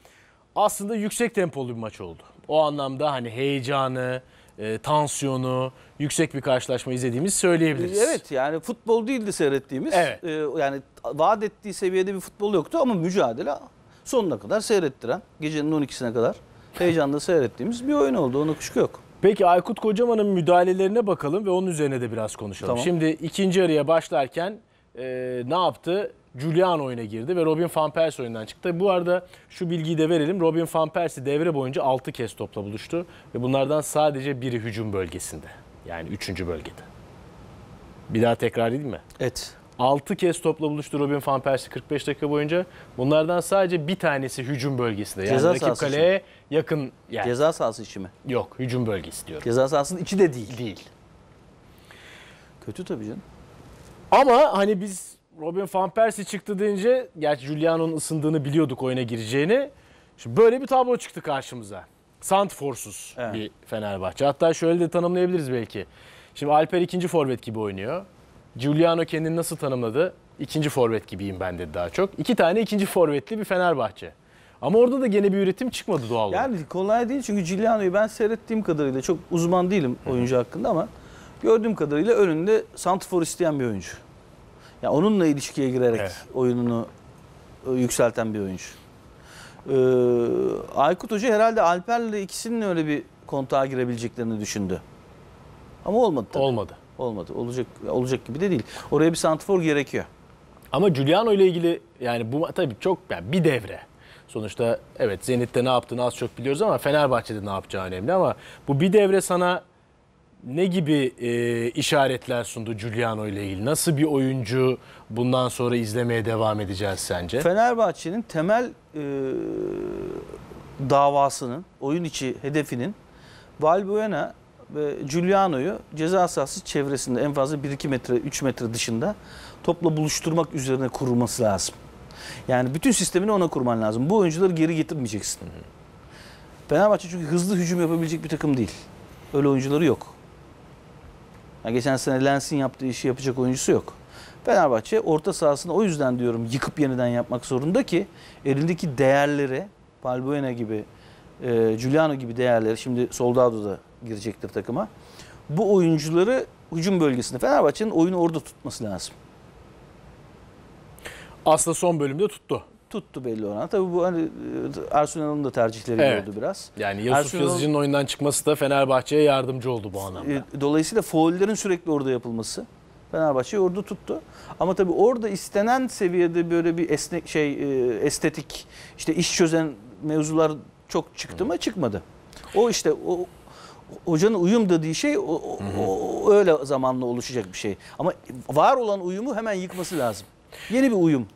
Aslında yüksek tempolu bir maç oldu o anlamda hani heyecanı, e, tansiyonu, yüksek bir karşılaşma izlediğimiz söyleyebiliriz. Evet yani futbol değildi seyrettiğimiz. Evet. E, yani vaat ettiği seviyede bir futbol yoktu ama mücadele sonuna kadar seyrettiren, gecenin 12'sine kadar heyecanla seyrettiğimiz bir oyun oldu. Ona kuşku yok. Peki Aykut Kocaman'ın müdahalelerine bakalım ve onun üzerine de biraz konuşalım. Tamam. Şimdi ikinci araya başlarken e, ne yaptı? Julian oyuna girdi ve Robin van Persie oyundan çıktı. Bu arada şu bilgiyi de verelim. Robin van Persie devre boyunca 6 kez topla buluştu ve bunlardan sadece biri hücum bölgesinde. Yani 3. bölgede. Bir daha tekrar edeyim mi? Evet. 6 kez topla buluştu Robin van Persie 45 dakika boyunca. Bunlardan sadece bir tanesi hücum bölgesinde. Yani Ceza rakip kaleye için. yakın yani. Ceza sahası içi mi? Yok, hücum bölgesi diyorum. Ceza sahasının içi de değil. Değil. Kötü tabii canım. Ama hani biz Robin Van Persie çıktı deyince gerçi Juliano'nun ısındığını biliyorduk oyuna gireceğini. Şimdi böyle bir tablo çıktı karşımıza. Santforsuz evet. bir Fenerbahçe. Hatta şöyle de tanımlayabiliriz belki. Şimdi Alper ikinci forvet gibi oynuyor. Giuliano kendini nasıl tanımladı? İkinci forvet gibiyim ben dedi daha çok. İki tane ikinci forvetli bir Fenerbahçe. Ama orada da gene bir üretim çıkmadı doğal olarak. Yani kolay değil çünkü Giuliano'yu ben seyrettiğim kadarıyla çok uzman değilim oyuncu hakkında ama gördüğüm kadarıyla önünde santifor isteyen bir oyuncu yani onunla ilişkiye girerek evet. oyununu e, yükselten bir oyuncu. Ee, Aykut Hoca herhalde Alper'le ikisinin öyle bir kontağa girebileceklerini düşündü. Ama olmadı tabii. Olmadı. Olmadı. Olacak olacak gibi de değil. Oraya bir santrfor gerekiyor. Ama Giuliano ile ilgili yani bu tabii çok yani bir devre. Sonuçta evet Zenit'te ne yaptığını az çok biliyoruz ama Fenerbahçe'de ne yapacağı önemli ama bu bir devre sana ne gibi e, işaretler sundu Giuliano ile ilgili? Nasıl bir oyuncu bundan sonra izlemeye devam edeceğiz sence? Fenerbahçe'nin temel e, davasının, oyun içi hedefinin Valbuena ve Giuliano'yu ceza sahası çevresinde en fazla 1-2 metre, 3 metre dışında topla buluşturmak üzerine kurulması lazım. Yani bütün sistemini ona kurman lazım. Bu oyuncuları geri getirmeyeceksin. Fenerbahçe çünkü hızlı hücum yapabilecek bir takım değil. Öyle oyuncuları yok. Yani geçen sene Lens'in yaptığı işi yapacak oyuncusu yok. Fenerbahçe orta sahasını o yüzden diyorum yıkıp yeniden yapmak zorunda ki elindeki değerleri Palbuena gibi, e, Giuliano gibi değerleri şimdi Soldado da girecektir takıma. Bu oyuncuları hücum bölgesinde Fenerbahçe'nin oyunu orada tutması lazım. Aslında son bölümde tuttu tuttu belli oranda. Tabii bu hani Arsenal'ın e, da tercihleri evet. oldu biraz. Yani Yusuf Arsenal... Yazıcı'nın oyundan çıkması da Fenerbahçe'ye yardımcı oldu bu e, anlamda. Dolayısıyla foullerin sürekli orada yapılması Fenerbahçe orada tuttu. Ama tabii orada istenen seviyede böyle bir esnek şey e, estetik işte iş çözen mevzular çok çıktı mı? Çıkmadı. O işte o hocanın uyum dediği şey o, o, o, öyle zamanla oluşacak bir şey. Ama var olan uyumu hemen yıkması lazım. Yeni bir uyum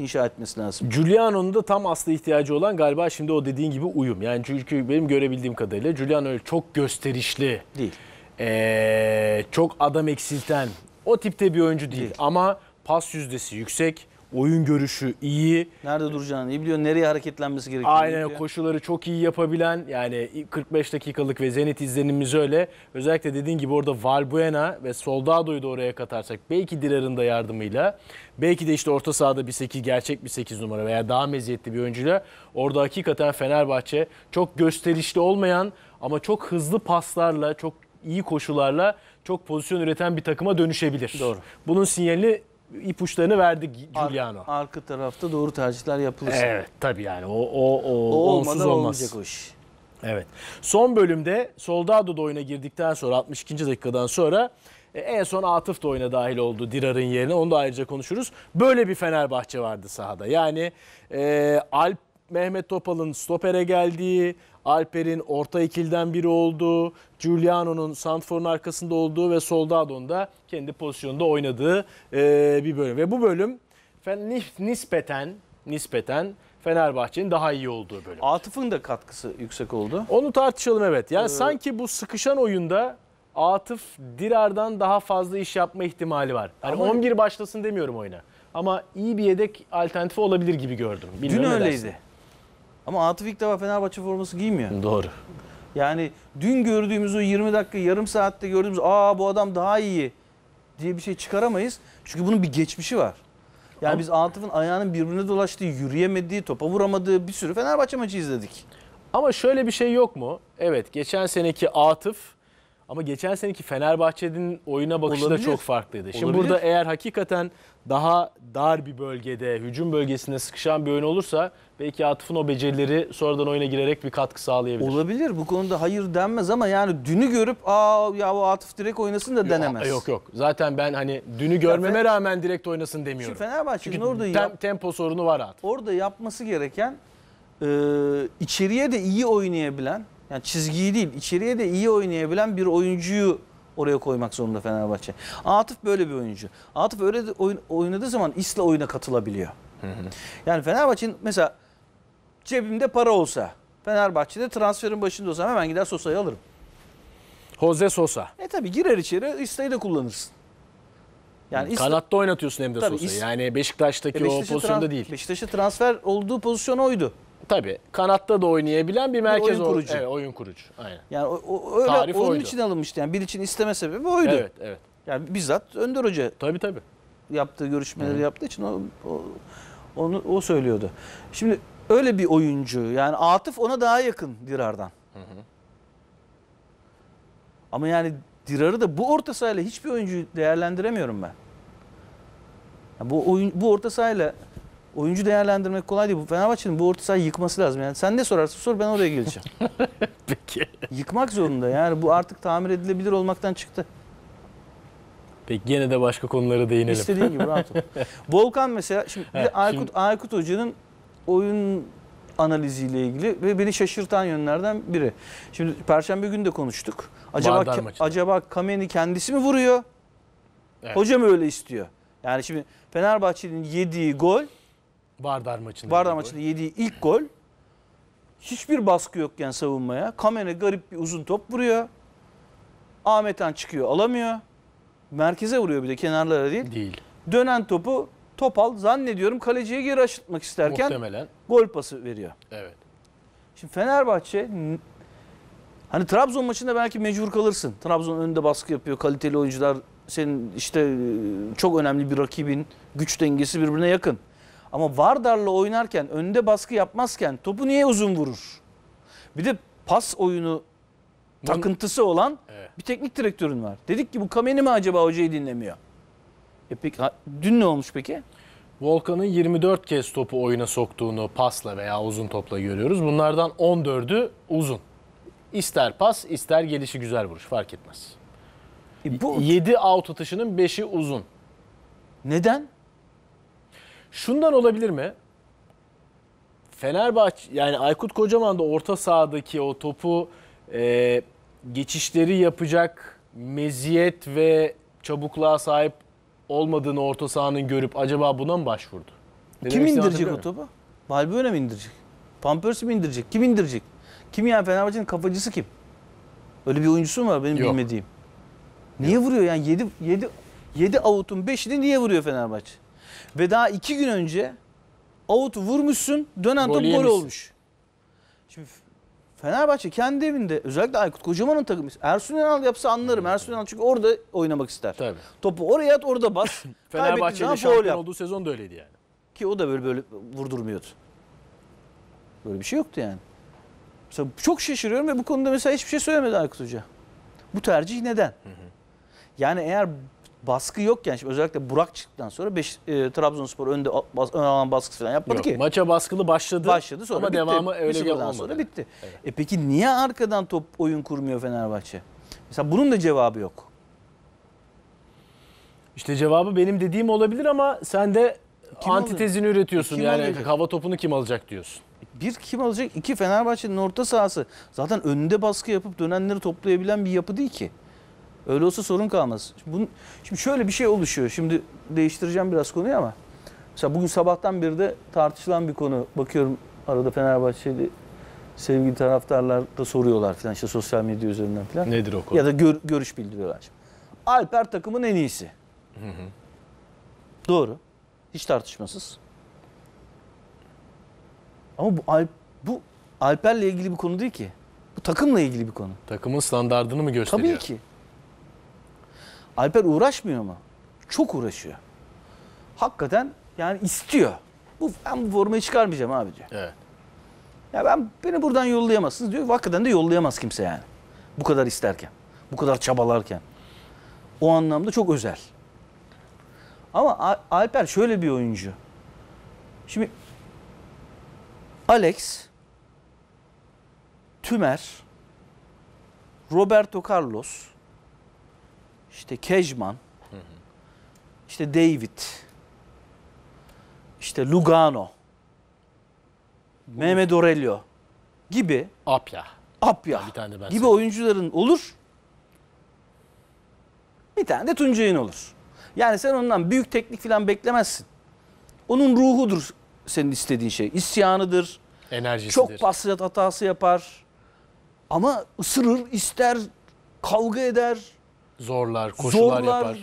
inşa etmesi lazım. Giuliano'nun da tam aslı ihtiyacı olan galiba şimdi o dediğin gibi uyum. Yani çünkü benim görebildiğim kadarıyla Giuliano öyle çok gösterişli. Değil. Ee, çok adam eksilten. O tipte bir oyuncu değil. değil. Ama pas yüzdesi yüksek oyun görüşü iyi. Nerede duracağını iyi biliyor, nereye hareketlenmesi gerekiyor. Aynen koşuları çok iyi yapabilen yani 45 dakikalık ve Zenit izlenimimiz öyle. Özellikle dediğin gibi orada Valbuena ve Soldado'yu da oraya katarsak belki Dirar'ın da yardımıyla belki de işte orta sahada bir 8 gerçek bir 8 numara veya daha meziyetli bir oyuncuyla orada hakikaten Fenerbahçe çok gösterişli olmayan ama çok hızlı paslarla çok iyi koşularla çok pozisyon üreten bir takıma dönüşebilir. Doğru. Bunun sinyali ipuçlarını verdi Giuliano. Ar arka tarafta doğru tercihler yapılırsa. Evet tabii yani o o o, o onsuz olmaz. O iş. Evet. Son bölümde Soldado da oyuna girdikten sonra 62. dakikadan sonra e, en son Atıf da oyuna dahil oldu Dirar'ın yerine. Onu da ayrıca konuşuruz. Böyle bir Fenerbahçe vardı sahada. Yani e, Alp Mehmet Topal'ın stopere geldiği, Alper'in orta ikilden biri olduğu, Giuliano'nun Santfor'un arkasında olduğu ve Soldado'nun da kendi pozisyonunda oynadığı e, bir bölüm. Ve bu bölüm nispeten nispeten Fenerbahçe'nin daha iyi olduğu bölüm. Atıf'ın da katkısı yüksek oldu. Onu tartışalım evet. Yani ee... sanki bu sıkışan oyunda Atıf Dirar'dan daha fazla iş yapma ihtimali var. Yani Ama... 11 başlasın demiyorum oyuna. Ama iyi bir yedek alternatifi olabilir gibi gördüm. Bilmiyorum Dün öyleydi. Dersin. Ama Atıf ilk defa Fenerbahçe forması giymiyor. Doğru. Yani dün gördüğümüz o 20 dakika yarım saatte gördüğümüz aa bu adam daha iyi diye bir şey çıkaramayız. Çünkü bunun bir geçmişi var. Yani Ama... biz Atıf'ın ayağının birbirine dolaştığı, yürüyemediği, topa vuramadığı bir sürü Fenerbahçe maçı izledik. Ama şöyle bir şey yok mu? Evet geçen seneki Atıf ama geçen seneki Fenerbahçe'nin oyuna bakışı Olabilir. da çok farklıydı. Şimdi burada eğer hakikaten daha dar bir bölgede, hücum bölgesinde sıkışan bir oyun olursa belki Atıf'ın o becerileri sonradan oyuna girerek bir katkı sağlayabilir. Olabilir. Bu konuda hayır denmez ama yani dünü görüp aa ya o Atıf direkt oynasın da denemez. Yok yok. Zaten ben hani dünü görmeme rağmen direkt oynasın demiyorum. Şimdi Fenerbahçe'nin orada tem, tempo sorunu var Atıf. Orada yapması gereken e, içeriye de iyi oynayabilen yani çizgiyi değil içeriye de iyi oynayabilen bir oyuncuyu oraya koymak zorunda Fenerbahçe. Atif böyle bir oyuncu. Atif öyle oyun, oynadığı zaman isle oyuna katılabiliyor. Yani Fenerbahçe'nin mesela cebimde para olsa Fenerbahçe'de transferin başında olsam hemen gider Sosa'yı alırım. Jose Sosa. E tabi girer içeri istayı da kullanırsın. Yani Kanatta oynatıyorsun hem de Sosa'yı. Yani Beşiktaş'taki e o pozisyonda değil. Beşiktaş'ı transfer olduğu pozisyon oydu. Tabii. Kanatta da oynayabilen bir merkez oyun kurucu. Evet, oyun kurucu. Aynen. Yani o, o, öyle Tarif onun oydu. için alınmıştı. Yani bir için isteme sebebi oydu. Evet, evet. Yani bizzat Önder Hoca Tabii tabii. yaptığı görüşmeleri Hı. yaptığı için o, o onu o söylüyordu. Şimdi öyle bir oyuncu. Yani Atif ona daha yakın Dirar'dan. Hı hı. Ama yani Dirar'ı da bu orta sahayla hiçbir oyuncuyu değerlendiremiyorum ben. Yani bu oyun bu orta sahayla oyuncu değerlendirmek kolay değil. Fenerbahçe'nin bu orta sahayı yıkması lazım. Yani sen ne sorarsın sor ben oraya geleceğim. Peki. Yıkmak zorunda yani bu artık tamir edilebilir olmaktan çıktı. Peki gene de başka konulara değinelim. İstediğin gibi rahat ol. Volkan mesela şimdi, bir şimdi... Aykut, şimdi... Aykut Hoca'nın oyun analiziyle ilgili ve beni şaşırtan yönlerden biri. Şimdi perşembe günü de konuştuk. Acaba acaba Kameni kendisi mi vuruyor? Evet. Hoca mı öyle istiyor? Yani şimdi Fenerbahçe'nin yediği gol Vardar maçında. Vardar maçında yediği ilk gol. Hiçbir baskı yokken savunmaya. Kamene garip bir uzun top vuruyor. Ahmet Han çıkıyor alamıyor. Merkeze vuruyor bir de kenarlara değil. Değil. Dönen topu Topal zannediyorum kaleciye geri aşıtmak isterken Muhtemelen. gol pası veriyor. Evet. Şimdi Fenerbahçe hani Trabzon maçında belki mecbur kalırsın. Trabzon önünde baskı yapıyor. Kaliteli oyuncular senin işte e, çok önemli bir rakibin güç dengesi birbirine yakın. Ama Vardar'la oynarken önde baskı yapmazken topu niye uzun vurur? Bir de pas oyunu Bunun, takıntısı olan evet. bir teknik direktörün var. Dedik ki bu Kameni mi acaba hocayı dinlemiyor? E peki, ha, dün ne olmuş peki? Volkan'ın 24 kez topu oyuna soktuğunu pasla veya uzun topla görüyoruz. Bunlardan 14'ü uzun. İster pas ister gelişi güzel vuruş fark etmez. E bu... 7 out atışının 5'i uzun. Neden? Şundan olabilir mi? Fenerbahçe yani Aykut Kocaman da orta sahadaki o topu e, geçişleri yapacak meziyet ve çabukluğa sahip olmadığını orta sahanın görüp acaba buna mı başvurdu? Ne Kim indirecek o topu? Valbuena mi indirecek? Pampers mi indirecek? Kim indirecek? Kim yani Fenerbahçe'nin kafacısı kim? Öyle bir oyuncusu mu var benim Yok. bilmediğim? Niye Yok. vuruyor yani 7 7 7 avutun 5'ini niye vuruyor Fenerbahçe? Ve daha iki gün önce avut vurmuşsun dönen top gol olmuş. Şimdi Fenerbahçe kendi evinde özellikle Aykut Kocaman'ın takımı. Ersun Yanal yapsa anlarım. Ersun Yanal çünkü orada oynamak ister. Tabii. Topu oraya at orada bas. Fenerbahçe'nin şampiyon olduğu sezon da öyleydi yani. Ki o da böyle böyle vurdurmuyordu. Böyle bir şey yoktu yani. Mesela çok şaşırıyorum ve bu konuda mesela hiçbir şey söylemedi Aykut Hoca. Bu tercih neden? Hı hı. Yani eğer baskı yokken şimdi özellikle Burak çıktıktan sonra beş, e, Trabzonspor önde bas, ön alan baskısı falan yapmadı Yok, ki. Maça baskılı başladı. Başladı sonra ama bitti. devamı öyle bir olmadı. Sonra bitti. Evet. E peki niye arkadan top oyun kurmuyor Fenerbahçe? Mesela bunun da cevabı yok. İşte cevabı benim dediğim olabilir ama sen de e, kim antitezini alacak? üretiyorsun. E, kim yani alacak? hava topunu kim alacak diyorsun. E, bir kim alacak? İki Fenerbahçe'nin orta sahası zaten önünde baskı yapıp dönenleri toplayabilen bir yapı değil ki. Öyle olsa sorun kalmaz. Şimdi, bunun, şimdi şöyle bir şey oluşuyor. Şimdi değiştireceğim biraz konuyu ama. Mesela bugün sabahtan beri de tartışılan bir konu. Bakıyorum arada Fenerbahçeli sevgili taraftarlar da soruyorlar falan işte sosyal medya üzerinden falan. Nedir o konu? Ya da gör, görüş bildiriyorlar. Alper takımın en iyisi. Hı hı. Doğru. Hiç tartışmasız. Ama bu, Alp, bu Alper'le ilgili bir konu değil ki. Bu takımla ilgili bir konu. Takımın standartını mı gösteriyor? Tabii ki. Alper uğraşmıyor mu? Çok uğraşıyor. Hakikaten yani istiyor. Bu, ben bu formayı çıkarmayacağım abi diyor. Evet. Ya ben beni buradan yollayamazsınız diyor. Hakikaten de yollayamaz kimse yani. Bu kadar isterken, bu kadar çabalarken. O anlamda çok özel. Ama Alper şöyle bir oyuncu. Şimdi Alex, Tümer, Roberto Carlos, işte Kejman, hı hı. işte David, işte Lugano, Bu Mehmet Aurelio gibi Apya. Apya bir tane ben gibi söyleyeyim. oyuncuların olur. Bir tane de Tuncay'ın olur. Yani sen ondan büyük teknik falan beklemezsin. Onun ruhudur senin istediğin şey. İsyanıdır. Enerjisidir. Çok pas hatası yapar. Ama ısırır, ister, kavga eder. Zorlar, koşular Zorlar, yapar.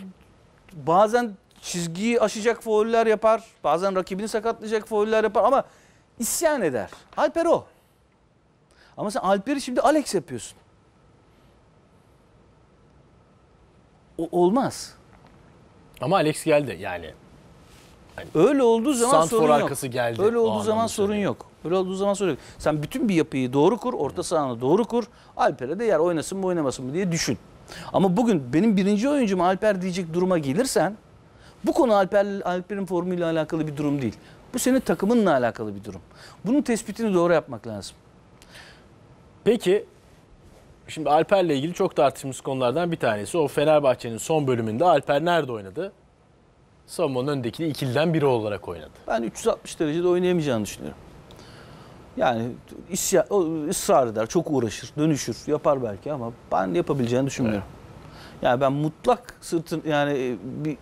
Bazen çizgiyi aşacak fauller yapar. Bazen rakibini sakatlayacak fauller yapar ama isyan eder. Alper o. Ama sen Alper'i şimdi Alex yapıyorsun. O, olmaz. Ama Alex geldi yani. yani Öyle olduğu zaman sorun yok. arkası geldi. Öyle O olduğu zaman sorun yok. Öyle olduğu zaman sorun yok. Sen bütün bir yapıyı doğru kur, orta sahanı doğru kur. Alper'e de yer oynasın mı oynamasın mı diye düşün. Ama bugün benim birinci oyuncum Alper diyecek duruma gelirsen bu konu Alper, Alper'in formuyla alakalı bir durum değil. Bu senin takımınla alakalı bir durum. Bunun tespitini doğru yapmak lazım. Peki şimdi Alper'le ilgili çok tartışmış konulardan bir tanesi. O Fenerbahçe'nin son bölümünde Alper nerede oynadı? Savunmanın öndekini ikiliden biri olarak oynadı. Ben 360 derecede oynayamayacağını düşünüyorum. Yani isya, ısrar eder, çok uğraşır, dönüşür, yapar belki ama ben yapabileceğini düşünmüyorum. Yani ben mutlak sırtın yani e, bir,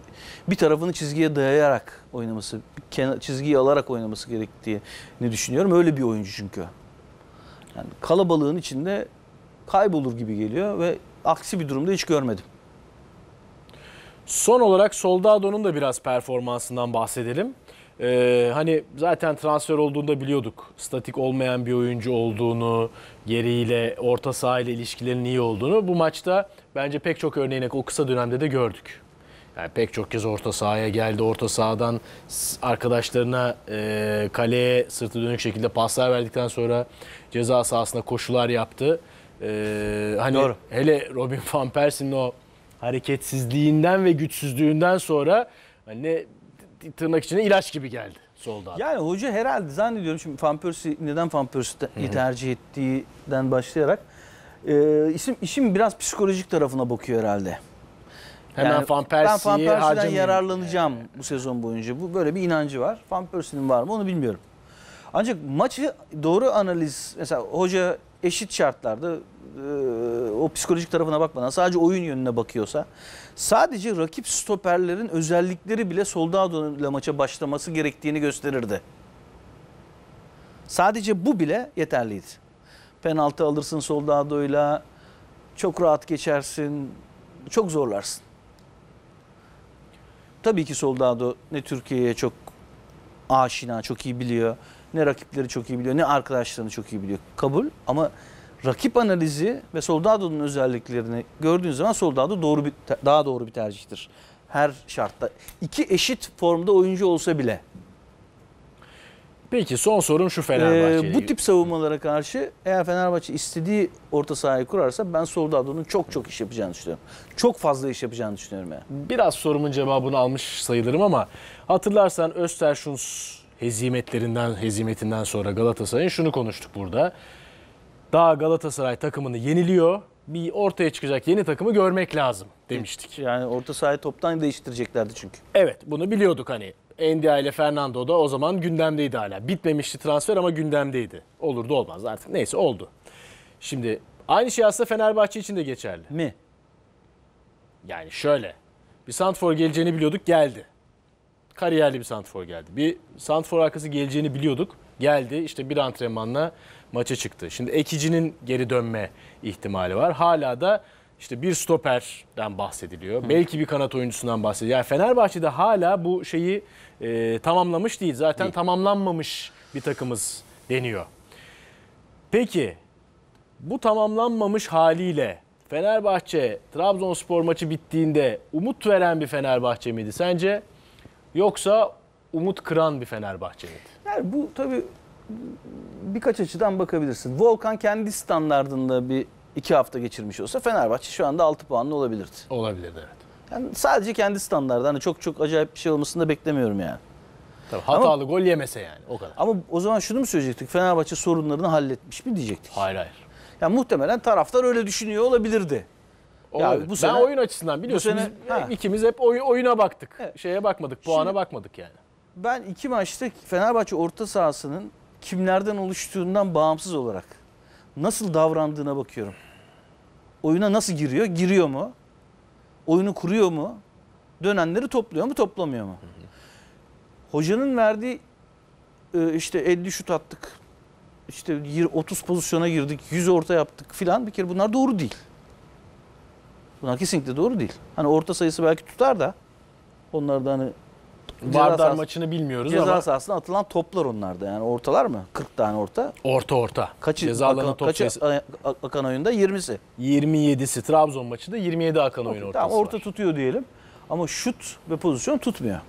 bir tarafını çizgiye dayayarak oynaması, çizgiyi alarak oynaması gerektiğini düşünüyorum. Öyle bir oyuncu çünkü. Yani kalabalığın içinde kaybolur gibi geliyor ve aksi bir durumda hiç görmedim. Son olarak Soldado'nun da biraz performansından bahsedelim. Ee, hani zaten transfer olduğunda biliyorduk. Statik olmayan bir oyuncu olduğunu, geriyle orta saha ile ilişkilerinin iyi olduğunu. Bu maçta bence pek çok örneğine o kısa dönemde de gördük. Yani pek çok kez orta sahaya geldi. Orta sahadan arkadaşlarına e, kaleye sırtı dönük şekilde paslar verdikten sonra ceza sahasında koşular yaptı. E, hani Doğru. hele Robin van Persie'nin o hareketsizliğinden ve güçsüzlüğünden sonra hani tırnak içinde ilaç gibi geldi solda. Yani hoca herhalde zannediyorum şimdi Van Persie neden Van Persie'yi tercih ettiğinden başlayarak e, isim işin biraz psikolojik tarafına bakıyor herhalde. Hemen yani, Van Persie'yi Ben Van yararlanacağım bu sezon boyunca. Bu böyle bir inancı var. Van Persie'nin var mı onu bilmiyorum. Ancak maçı doğru analiz mesela hoca eşit şartlarda e, o psikolojik tarafına bakmadan sadece oyun yönüne bakıyorsa sadece rakip stoperlerin özellikleri bile Soldado ile maça başlaması gerektiğini gösterirdi. Sadece bu bile yeterliydi. Penaltı alırsın Soldado ile, çok rahat geçersin, çok zorlarsın. Tabii ki Soldado ne Türkiye'ye çok aşina, çok iyi biliyor. Ne rakipleri çok iyi biliyor, ne arkadaşlarını çok iyi biliyor. Kabul ama rakip analizi ve Soldado'nun özelliklerini gördüğünüz zaman Soldado doğru bir, daha doğru bir tercihtir. Her şartta. iki eşit formda oyuncu olsa bile. Peki son sorum şu Fenerbahçe'ye. Ee, bu tip savunmalara karşı eğer Fenerbahçe istediği orta sahayı kurarsa ben Soldado'nun çok çok iş yapacağını düşünüyorum. Çok fazla iş yapacağını düşünüyorum yani. Biraz sorumun cevabını almış sayılırım ama hatırlarsan Östersunds hezimetlerinden, hezimetinden sonra Galatasaray'ın şunu konuştuk burada daha Galatasaray takımını yeniliyor. Bir ortaya çıkacak yeni takımı görmek lazım demiştik. Yani orta sahayı toptan değiştireceklerdi çünkü. Evet bunu biliyorduk hani. Endia ile Fernando da o zaman gündemdeydi hala. Bitmemişti transfer ama gündemdeydi. Olurdu olmaz artık. Neyse oldu. Şimdi aynı şey aslında Fenerbahçe için de geçerli. Mi? Yani şöyle. Bir Santfor geleceğini biliyorduk geldi. Kariyerli bir Santfor geldi. Bir Santfor arkası geleceğini biliyorduk. Geldi İşte bir antrenmanla maça çıktı. Şimdi Ekici'nin geri dönme ihtimali var. Hala da işte bir stoperden bahsediliyor. Hı. Belki bir kanat oyuncusundan bahsediliyor. Yani Fenerbahçe'de hala bu şeyi e, tamamlamış değil. Zaten değil. tamamlanmamış bir takımız deniyor. Peki bu tamamlanmamış haliyle Fenerbahçe Trabzonspor maçı bittiğinde umut veren bir Fenerbahçe miydi sence? Yoksa umut kıran bir Fenerbahçe miydi? Yani bu tabii birkaç açıdan bakabilirsin. Volkan kendi standartında bir iki hafta geçirmiş olsa Fenerbahçe şu anda 6 puanlı olabilirdi. Olabilirdi evet. Yani sadece kendi standartında hani çok çok acayip bir şey olmasını da beklemiyorum yani. Tabii hatalı ama, gol yemese yani o kadar. Ama o zaman şunu mu söyleyecektik? Fenerbahçe sorunlarını halletmiş mi diyecektik? Hayır hayır. Yani muhtemelen taraftar öyle düşünüyor olabilirdi. Olabilir. Ya bu ben oyun açısından biliyorsunuz ikimiz hep oy, oyuna baktık. Evet. Şeye bakmadık, puana Şimdi, bakmadık yani. Ben iki maçta Fenerbahçe orta sahasının kimlerden oluştuğundan bağımsız olarak nasıl davrandığına bakıyorum. Oyuna nasıl giriyor? Giriyor mu? Oyunu kuruyor mu? Dönenleri topluyor mu? Toplamıyor mu? Hocanın verdiği e, işte 50 şut attık, işte 30 pozisyona girdik, 100 orta yaptık filan bir kere bunlar doğru değil. Bunlar kesinlikle doğru değil. Hani orta sayısı belki tutar da onlardan. hani Vardar sahası, maçını bilmiyoruz ceza ama. Ceza sahasına atılan toplar onlarda yani ortalar mı? 40 tane orta. Orta orta. Kaçı, Ceza akan, top kaçı sayısı... akan oyunda 20'si? 27'si. Trabzon maçında 27 akan oyun ortası Tamam orta var. tutuyor diyelim ama şut ve pozisyon tutmuyor.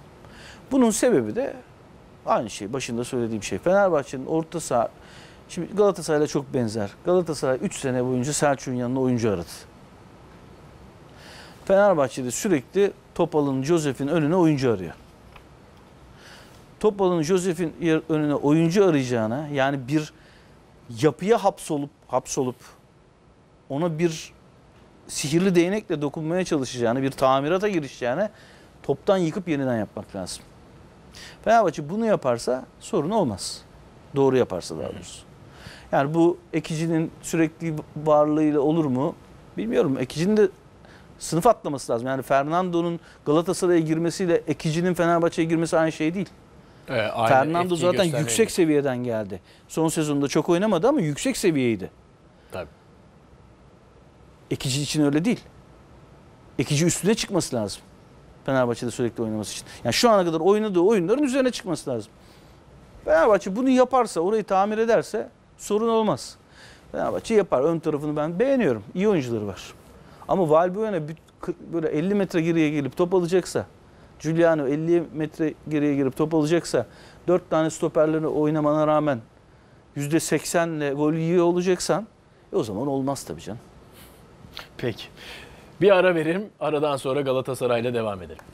Bunun sebebi de aynı şey başında söylediğim şey. Fenerbahçe'nin orta saha Şimdi Galatasaray'la çok benzer. Galatasaray 3 sene boyunca Selçuk'un yanına oyuncu aradı. Fenerbahçe'de sürekli top Topal'ın, Josef'in önüne oyuncu arıyor. Topal'ın Josef'in önüne oyuncu arayacağına yani bir yapıya hapsolup hapsolup ona bir sihirli değnekle dokunmaya çalışacağını, bir tamirata girişeceğine toptan yıkıp yeniden yapmak lazım. Fenerbahçe bunu yaparsa sorun olmaz. Doğru yaparsa daha doğrusu. Yani bu ekicinin sürekli varlığıyla olur mu? Bilmiyorum. Ekicinin de sınıf atlaması lazım. Yani Fernando'nun Galatasaray'a girmesiyle Ekici'nin Fenerbahçe'ye girmesi aynı şey değil. Evet, Fernando zaten göstereyim. yüksek seviyeden geldi. Son sezonda çok oynamadı ama yüksek seviyeydi. Tabii. Ekici için öyle değil. Ekici üstüne çıkması lazım. Fenerbahçe'de sürekli oynaması için. Yani şu ana kadar oynadığı oyunların üzerine çıkması lazım. Fenerbahçe bunu yaparsa, orayı tamir ederse sorun olmaz. Fenerbahçe yapar. Ön tarafını ben beğeniyorum. İyi oyuncuları var. Ama Valbuena böyle 50 metre geriye gelip top alacaksa Giuliano 50 metre geriye girip top alacaksa 4 tane stoperlerini oynamana rağmen %80'le gol yiyor olacaksan e o zaman olmaz tabii canım. Peki. Bir ara verelim. Aradan sonra Galatasaray'la devam edelim.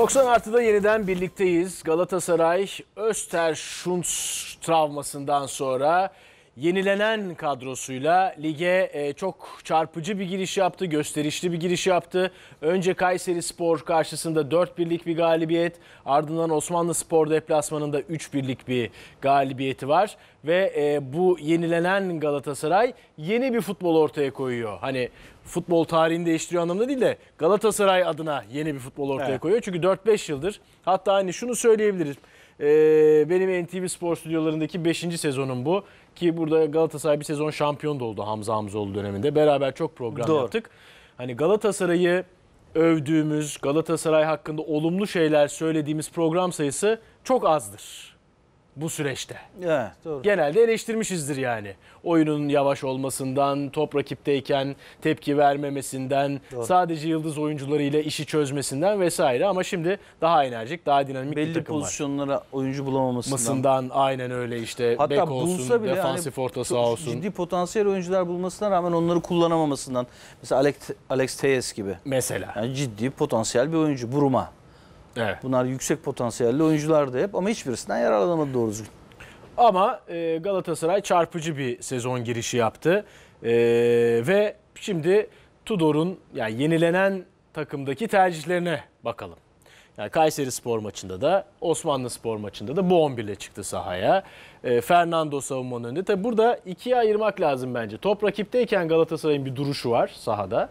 90 artıda yeniden birlikteyiz. Galatasaray Öster Şuntz travmasından sonra yenilenen kadrosuyla lige e, çok çarpıcı bir giriş yaptı, gösterişli bir giriş yaptı. Önce Kayseri Spor karşısında 4-1'lik bir galibiyet, ardından Osmanlı Spor deplasmanında 3-1'lik bir galibiyeti var. Ve e, bu yenilenen Galatasaray yeni bir futbol ortaya koyuyor. Hani futbol tarihini değiştiriyor anlamda değil de Galatasaray adına yeni bir futbol ortaya evet. koyuyor. Çünkü 4-5 yıldır hatta hani şunu söyleyebiliriz. E, benim NTV Spor stüdyolarındaki 5. sezonum bu. Ki burada Galatasaray bir sezon şampiyon da oldu Hamza Hamzoğlu döneminde. Beraber çok program Doğru. yaptık. Hani Galatasaray'ı övdüğümüz, Galatasaray hakkında olumlu şeyler söylediğimiz program sayısı çok azdır bu süreçte. Evet, doğru. Genelde eleştirmişizdir yani. Oyunun yavaş olmasından, top rakipteyken tepki vermemesinden, doğru. sadece yıldız oyuncularıyla işi çözmesinden vesaire ama şimdi daha enerjik, daha dinamik Belli bir takım var. Belli pozisyonlara oyuncu bulamamasından. aynen öyle işte. Hatta bek olsun, bile defansif hani, orta saha olsun. Ciddi potansiyel oyuncular bulmasına rağmen onları kullanamamasından. Mesela Alex, Alex Tejes gibi. Mesela. Yani ciddi potansiyel bir oyuncu. Buruma Evet. Bunlar yüksek potansiyelli oyunculardı hep ama hiçbirisinden yararlanamadı doğru düzgün. Ama e, Galatasaray çarpıcı bir sezon girişi yaptı. E, ve şimdi Tudor'un yani yenilenen takımdaki tercihlerine bakalım. Yani Kayseri Spor maçında da Osmanlı Spor maçında da bu 11 ile çıktı sahaya. E, Fernando savunmanın önünde. Tabi burada ikiye ayırmak lazım bence. Top rakipteyken Galatasaray'ın bir duruşu var sahada.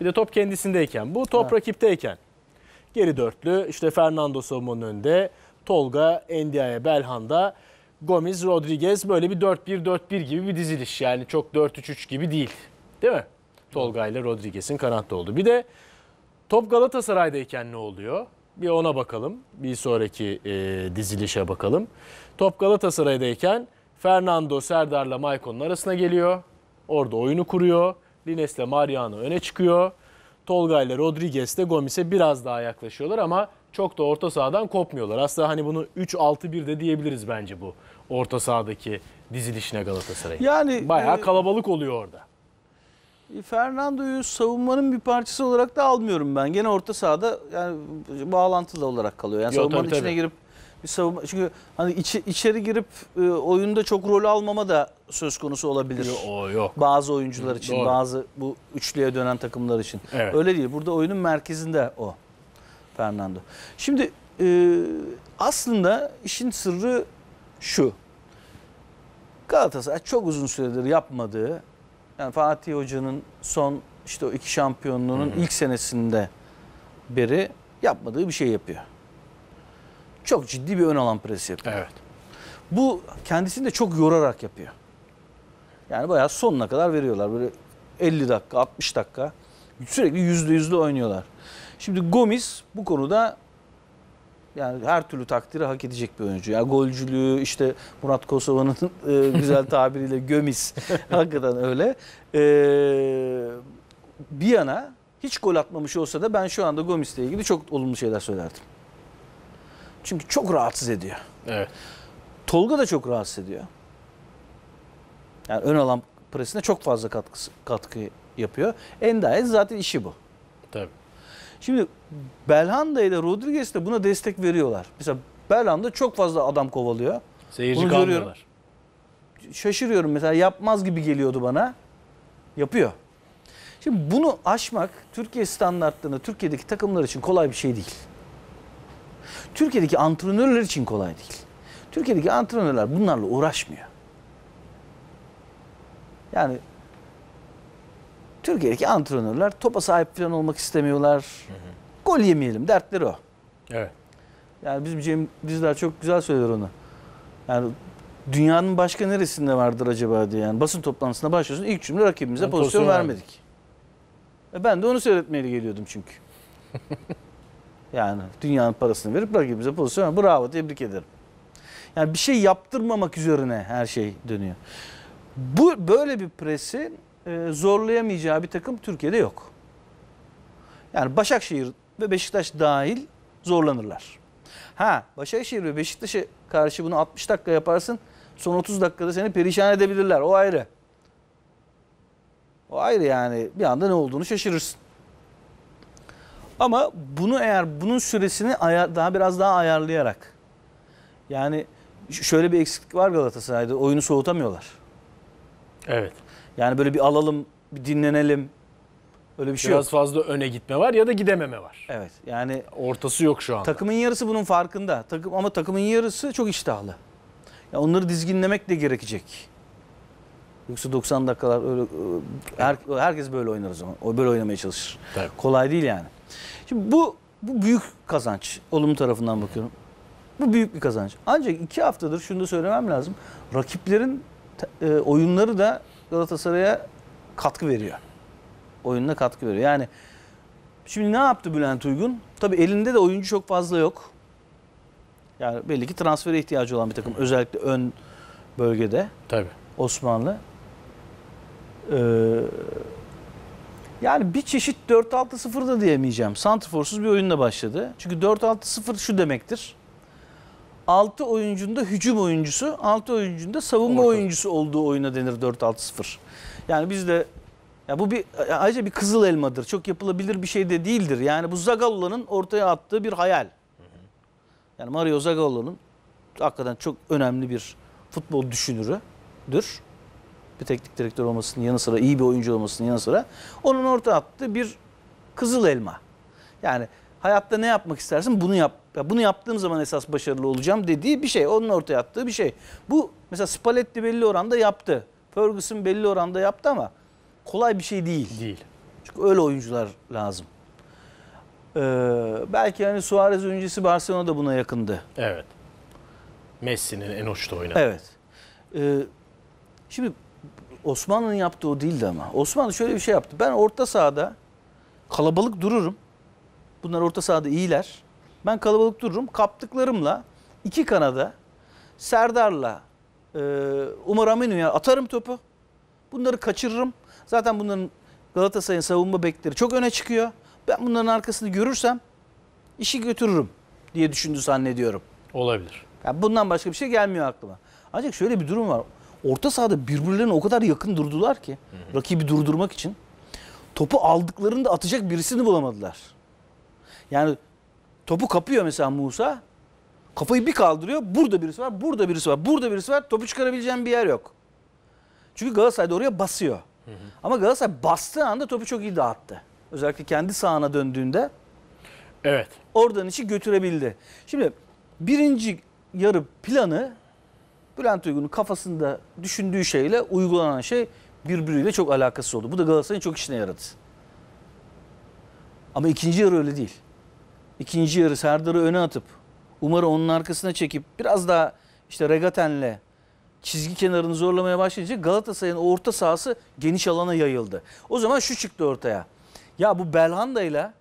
Bir de top kendisindeyken. Bu top ha. rakipteyken. Geri dörtlü işte Fernando savunmanın önünde. Tolga, Endia'ya, Belhanda, Gomez, Rodriguez böyle bir 4-1-4-1 gibi bir diziliş. Yani çok 4-3-3 gibi değil. Değil mi? Tolga ile Rodriguez'in kanatta oldu. Bir de top Galatasaray'dayken ne oluyor? Bir ona bakalım. Bir sonraki e, dizilişe bakalım. Top Galatasaray'dayken Fernando Serdar'la Maykon'un arasına geliyor. Orada oyunu kuruyor. Lines'le Mariano öne çıkıyor. Tolga ile Rodriguez de Gomis'e biraz daha yaklaşıyorlar ama çok da orta sahadan kopmuyorlar. Aslında hani bunu 3-6-1 de diyebiliriz bence bu orta sahadaki dizilişine Galatasaray'ın. Yani bayağı e, kalabalık oluyor orada. E, Fernando'yu savunmanın bir parçası olarak da almıyorum ben. Gene orta sahada yani bağlantılı olarak kalıyor. Yani Yo, savunmanın tabii, içine tabii. girip bir savunma çünkü hani içi, içeri girip e, oyunda çok rol almama da söz konusu olabilir. O yok. Bazı oyuncular için, Doğru. bazı bu üçlüye dönen takımlar için. Evet. Öyle değil. Burada oyunun merkezinde o Fernando. Şimdi e, aslında işin sırrı şu. Galatasaray çok uzun süredir yapmadığı yani Fatih Hoca'nın son işte o iki şampiyonluğunun Hı-hı. ilk senesinde beri yapmadığı bir şey yapıyor çok ciddi bir ön alan presi yapıyor. Evet. Bu kendisini de çok yorarak yapıyor. Yani bayağı sonuna kadar veriyorlar. Böyle 50 dakika, 60 dakika sürekli yüzde yüzde oynuyorlar. Şimdi Gomis bu konuda yani her türlü takdiri hak edecek bir oyuncu. Yani golcülüğü işte Murat Kosova'nın e, güzel tabiriyle gömis. Hakikaten öyle. E, bir yana hiç gol atmamış olsa da ben şu anda Gomis'le ilgili çok olumlu şeyler söylerdim. Çünkü çok rahatsız ediyor. Evet. Tolga da çok rahatsız ediyor. Yani ön alan presine çok fazla katkı, katkı yapıyor. Endayet zaten işi bu. Tabii. Şimdi Belhanda ile Rodriguez de buna destek veriyorlar. Mesela Belhanda çok fazla adam kovalıyor. Seyirci Bunu kalmıyorlar. Görüyorum. Şaşırıyorum mesela yapmaz gibi geliyordu bana. Yapıyor. Şimdi bunu aşmak Türkiye standartlarında Türkiye'deki takımlar için kolay bir şey değil. Türkiye'deki antrenörler için kolay değil. Türkiye'deki antrenörler bunlarla uğraşmıyor. Yani Türkiye'deki antrenörler topa sahip falan olmak istemiyorlar. Hı hı. Gol yemeyelim dertleri o. Evet. Yani bizim Cem Dizdar çok güzel söyler onu. Yani dünyanın başka neresinde vardır acaba diye. Yani basın toplantısına başlıyorsun ilk cümle rakibimize ben pozisyon, pozisyon vermedik. E ben de onu seyretmeye geliyordum çünkü. Yani dünyanın parasını verip rakibimize pozisyon bravo tebrik ederim. Yani bir şey yaptırmamak üzerine her şey dönüyor. Bu böyle bir presi e, zorlayamayacağı bir takım Türkiye'de yok. Yani Başakşehir ve Beşiktaş dahil zorlanırlar. Ha Başakşehir ve Beşiktaş'a karşı bunu 60 dakika yaparsın. Son 30 dakikada seni perişan edebilirler. O ayrı. O ayrı yani bir anda ne olduğunu şaşırırsın. Ama bunu eğer bunun süresini ayar, daha biraz daha ayarlayarak yani şöyle bir eksiklik var Galatasaray'da oyunu soğutamıyorlar. Evet. Yani böyle bir alalım, bir dinlenelim. Öyle bir şey Biraz yok. fazla öne gitme var ya da gidememe var. Evet. Yani ortası yok şu anda. Takımın yarısı bunun farkında. Takım ama takımın yarısı çok iştahlı. Ya onları dizginlemek de gerekecek. Yoksa 90 dakikalar öyle e, her, herkes böyle oynar o zaman. O böyle oynamaya çalışır. Tabii. Kolay değil yani. Şimdi bu bu büyük kazanç. Olumlu tarafından bakıyorum. Bu büyük bir kazanç. Ancak iki haftadır şunu da söylemem lazım. Rakiplerin e, oyunları da Galatasaray'a katkı veriyor. Oyununa katkı veriyor. Yani şimdi ne yaptı Bülent Uygun? Tabii elinde de oyuncu çok fazla yok. Yani belli ki transfere ihtiyacı olan bir takım. Özellikle ön bölgede. Tabii. Osmanlı. Ee, yani bir çeşit 4-6-0 da diyemeyeceğim. Santrforsuz bir oyunla başladı. Çünkü 4-6-0 şu demektir. 6 oyuncunda hücum oyuncusu, 6 oyuncunda savunma Orta. oyuncusu olduğu oyuna denir 4-6-0. Yani biz de ya bu bir ayrıca bir kızıl elmadır. Çok yapılabilir bir şey de değildir. Yani bu Zagalla'nın ortaya attığı bir hayal. Yani Mario Zagalla'nın hakikaten çok önemli bir futbol düşünürüdür bir teknik direktör olmasının yanı sıra iyi bir oyuncu olmasının yanı sıra onun orta attığı bir kızıl elma. Yani hayatta ne yapmak istersin bunu yap. Ya bunu yaptığım zaman esas başarılı olacağım dediği bir şey. Onun ortaya attığı bir şey. Bu mesela Spalletti belli oranda yaptı. Ferguson belli oranda yaptı ama kolay bir şey değil. Değil. Çünkü öyle oyuncular lazım. Ee, belki hani Suarez öncesi Barcelona da buna yakındı. Evet. Messi'nin en uçta oynadı. Evet. Ee, şimdi Osmanlı'nın yaptığı o değildi ama. Osmanlı şöyle bir şey yaptı. Ben orta sahada kalabalık dururum. Bunlar orta sahada iyiler. Ben kalabalık dururum. Kaptıklarımla iki kanada Serdar'la e, Umar Aminu'ya atarım topu. Bunları kaçırırım. Zaten bunların Galatasaray'ın savunma bekleri çok öne çıkıyor. Ben bunların arkasını görürsem işi götürürüm diye düşündü zannediyorum. Olabilir. Yani bundan başka bir şey gelmiyor aklıma. Ancak şöyle bir durum var orta sahada birbirlerine o kadar yakın durdular ki hı hı. rakibi durdurmak için. Topu aldıklarında atacak birisini bulamadılar. Yani topu kapıyor mesela Musa. Kafayı bir kaldırıyor. Burada birisi var, burada birisi var, burada birisi var. Topu çıkarabileceğim bir yer yok. Çünkü Galatasaray da oraya basıyor. Hı hı. Ama Galatasaray bastığı anda topu çok iyi dağıttı. Özellikle kendi sahana döndüğünde. Evet. Oradan içi götürebildi. Şimdi birinci yarı planı Bülent Uygun'un kafasında düşündüğü şeyle uygulanan şey birbiriyle çok alakası oldu. Bu da Galatasaray'ın çok işine yaradı. Ama ikinci yarı öyle değil. İkinci yarı Serdar'ı öne atıp Umar'ı onun arkasına çekip biraz daha işte regatenle çizgi kenarını zorlamaya başlayınca Galatasaray'ın orta sahası geniş alana yayıldı. O zaman şu çıktı ortaya. Ya bu Belhanda ile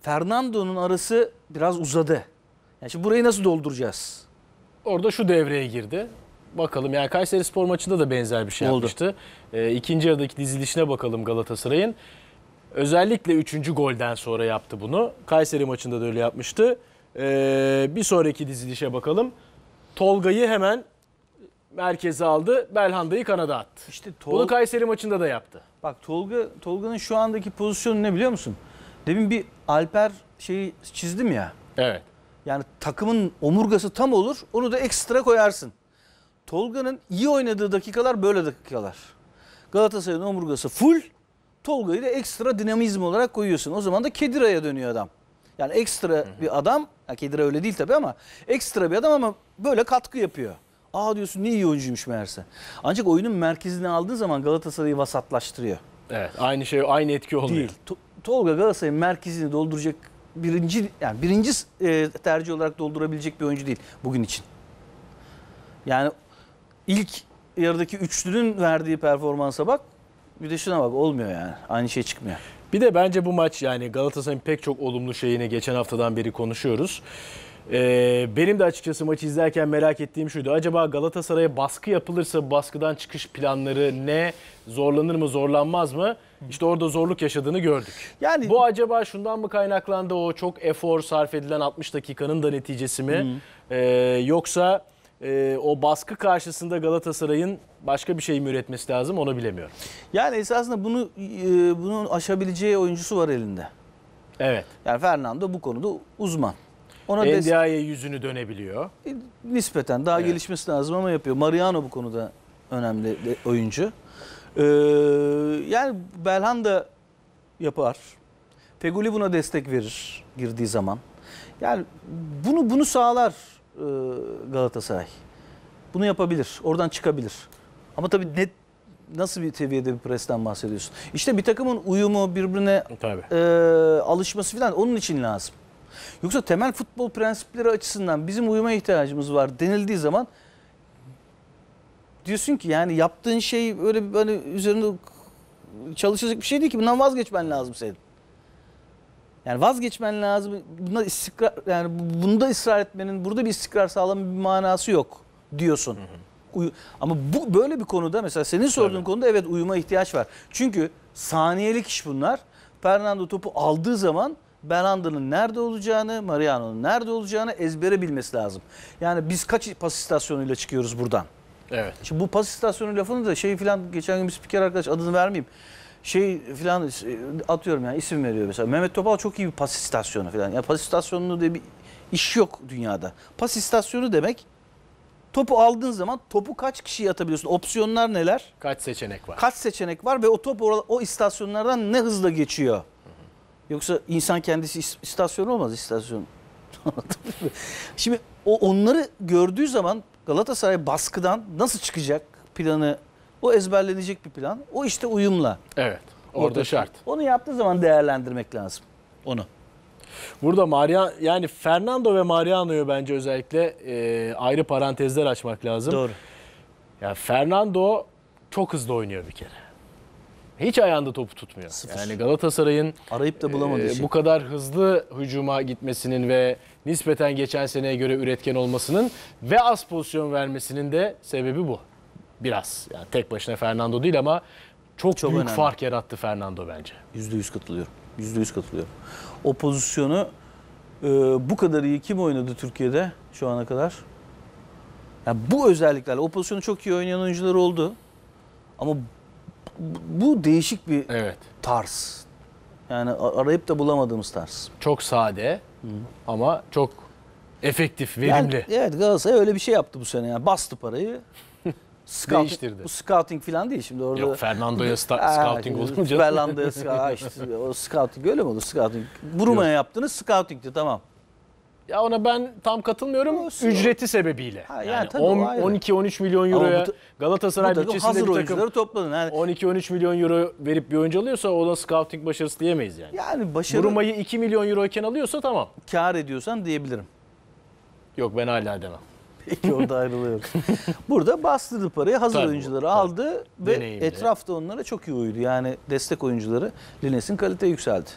Fernando'nun arası biraz uzadı. Yani şimdi burayı nasıl dolduracağız? orada şu devreye girdi. Bakalım yani Kayseri Spor maçında da benzer bir şey Oldu. yapmıştı. E, ikinci yarıdaki dizilişine bakalım Galatasaray'ın. Özellikle üçüncü golden sonra yaptı bunu. Kayseri maçında da öyle yapmıştı. E, bir sonraki dizilişe bakalım. Tolga'yı hemen merkeze aldı. Belhanda'yı kanada attı. İşte Tol... Bunu Kayseri maçında da yaptı. Bak Tolga Tolga'nın şu andaki pozisyonu ne biliyor musun? Demin bir Alper şeyi çizdim ya. Evet. Yani takımın omurgası tam olur. Onu da ekstra koyarsın. Tolga'nın iyi oynadığı dakikalar böyle dakikalar. Galatasaray'ın omurgası full. Tolga'yı da ekstra dinamizm olarak koyuyorsun. O zaman da Kedira'ya dönüyor adam. Yani ekstra hı hı. bir adam, ya Kedira öyle değil tabii ama ekstra bir adam ama böyle katkı yapıyor. Aa diyorsun ne iyi oyuncuymuş meğerse. Ancak oyunun merkezine aldığın zaman Galatasaray'ı vasatlaştırıyor. Evet, aynı şey aynı etki olmuyor. Değil. Tolga Galatasaray'ın merkezini dolduracak birinci yani birinci e, tercih olarak doldurabilecek bir oyuncu değil bugün için. Yani ilk yarıdaki üçlünün verdiği performansa bak bir de şuna bak olmuyor yani. Aynı şey çıkmıyor. Bir de bence bu maç yani Galatasaray'ın pek çok olumlu şeyini geçen haftadan beri konuşuyoruz. Ee, benim de açıkçası maçı izlerken merak ettiğim şuydu. Acaba Galatasaray'a baskı yapılırsa baskıdan çıkış planları ne? Zorlanır mı zorlanmaz mı? İşte orada zorluk yaşadığını gördük. Yani bu acaba şundan mı kaynaklandı o çok efor sarf edilen 60 dakikanın da neticesi mi? Hmm. Ee, yoksa e, o baskı karşısında Galatasaray'ın başka bir şey mi üretmesi lazım onu bilemiyorum. Yani esasında bunu e, bunun aşabileceği oyuncusu var elinde. Evet. Yani Fernando bu konuda uzman. Ona NDI'ye yüzünü dönebiliyor. E, nispeten daha evet. gelişmesi lazım ama yapıyor. Mariano bu konuda önemli oyuncu. Ee, yani Belhan da yapar. Feguli buna destek verir girdiği zaman. Yani bunu bunu sağlar e, Galatasaray. Bunu yapabilir. Oradan çıkabilir. Ama tabii net nasıl bir seviyede bir presten bahsediyorsun? İşte bir takımın uyumu birbirine tabii. E, alışması falan onun için lazım. Yoksa temel futbol prensipleri açısından bizim uyuma ihtiyacımız var denildiği zaman diyorsun ki yani yaptığın şey öyle hani üzerinde çalışacak bir şey değil ki. Bundan vazgeçmen lazım senin. Yani vazgeçmen lazım. Bunda istikrar yani bunda ısrar etmenin burada bir istikrar sağlamanın bir manası yok diyorsun. Hı hı. Ama bu böyle bir konuda mesela senin sorduğun Tabii. konuda evet uyuma ihtiyaç var. Çünkü saniyelik iş bunlar. Fernando topu aldığı zaman Belanda'nın nerede olacağını, Mariano'nun nerede olacağını ezbere bilmesi lazım. Yani biz kaç pas istasyonuyla çıkıyoruz buradan? Evet. Şimdi bu pas istasyonu lafını da şey filan geçen gün bir spiker arkadaş adını vermeyeyim. Şey filan e, atıyorum yani isim veriyor mesela. Mehmet Topal çok iyi bir pas istasyonu filan. Yani pas istasyonu diye bir iş yok dünyada. Pas istasyonu demek topu aldığın zaman topu kaç kişiye atabiliyorsun? Opsiyonlar neler? Kaç seçenek var? Kaç seçenek var ve o top o istasyonlardan ne hızla geçiyor? Yoksa insan kendisi istasyon olmaz istasyon. Şimdi o, onları gördüğü zaman Galatasaray baskıdan nasıl çıkacak planı o ezberlenecek bir plan. O işte uyumla. Evet. Orada, orada şart. Onu yaptığı zaman değerlendirmek lazım onu. Burada Maria yani Fernando ve Mariano'yu bence özellikle e, ayrı parantezler açmak lazım. Doğru. Ya yani Fernando çok hızlı oynuyor bir kere hiç ayağında topu tutmuyor. Sıfır. Yani Galatasaray'ın arayıp da bulamadığı e, şey. bu kadar hızlı hücuma gitmesinin ve nispeten geçen seneye göre üretken olmasının ve az pozisyon vermesinin de sebebi bu. Biraz. Yani tek başına Fernando değil ama çok, çok büyük önemli. fark yarattı Fernando bence. Yüzde yüz katılıyorum. Yüzde yüz katılıyorum. O pozisyonu e, bu kadar iyi kim oynadı Türkiye'de şu ana kadar? Yani bu özelliklerle o pozisyonu çok iyi oynayan oyuncular oldu. Ama bu değişik bir evet. tarz. Yani arayıp da bulamadığımız tarz. Çok sade Hı. ama çok efektif, verimli. Yani, evet Galatasaray öyle bir şey yaptı bu sene. Yani bastı parayı. scouting, değiştirdi. Bu scouting falan değil şimdi orada. Yok Fernando'ya scouting olunca. Fernando'ya işte, o scouting öyle mi olur scouting? Buruma'ya yaptınız scoutingti tamam. Ya ona ben tam katılmıyorum. Olsun. Ücreti sebebiyle. Ha, yani, yani 12-13 milyon euroya Galatasaray bütçesinde bir takım topladın. Yani, 12-13 milyon euro verip bir oyuncu alıyorsa ona scouting başarısı diyemeyiz yani. Yani başarı... Buruma'yı 2 milyon euroyken alıyorsa tamam. Kar ediyorsan diyebilirim. Yok ben hala demem. Peki orada ayrılıyoruz. Burada bastırdı parayı hazır tabii, oyuncuları tabii. aldı ve Deneyimli. etrafta onlara çok iyi uydu. Yani destek oyuncuları Lines'in kalite yükseldi.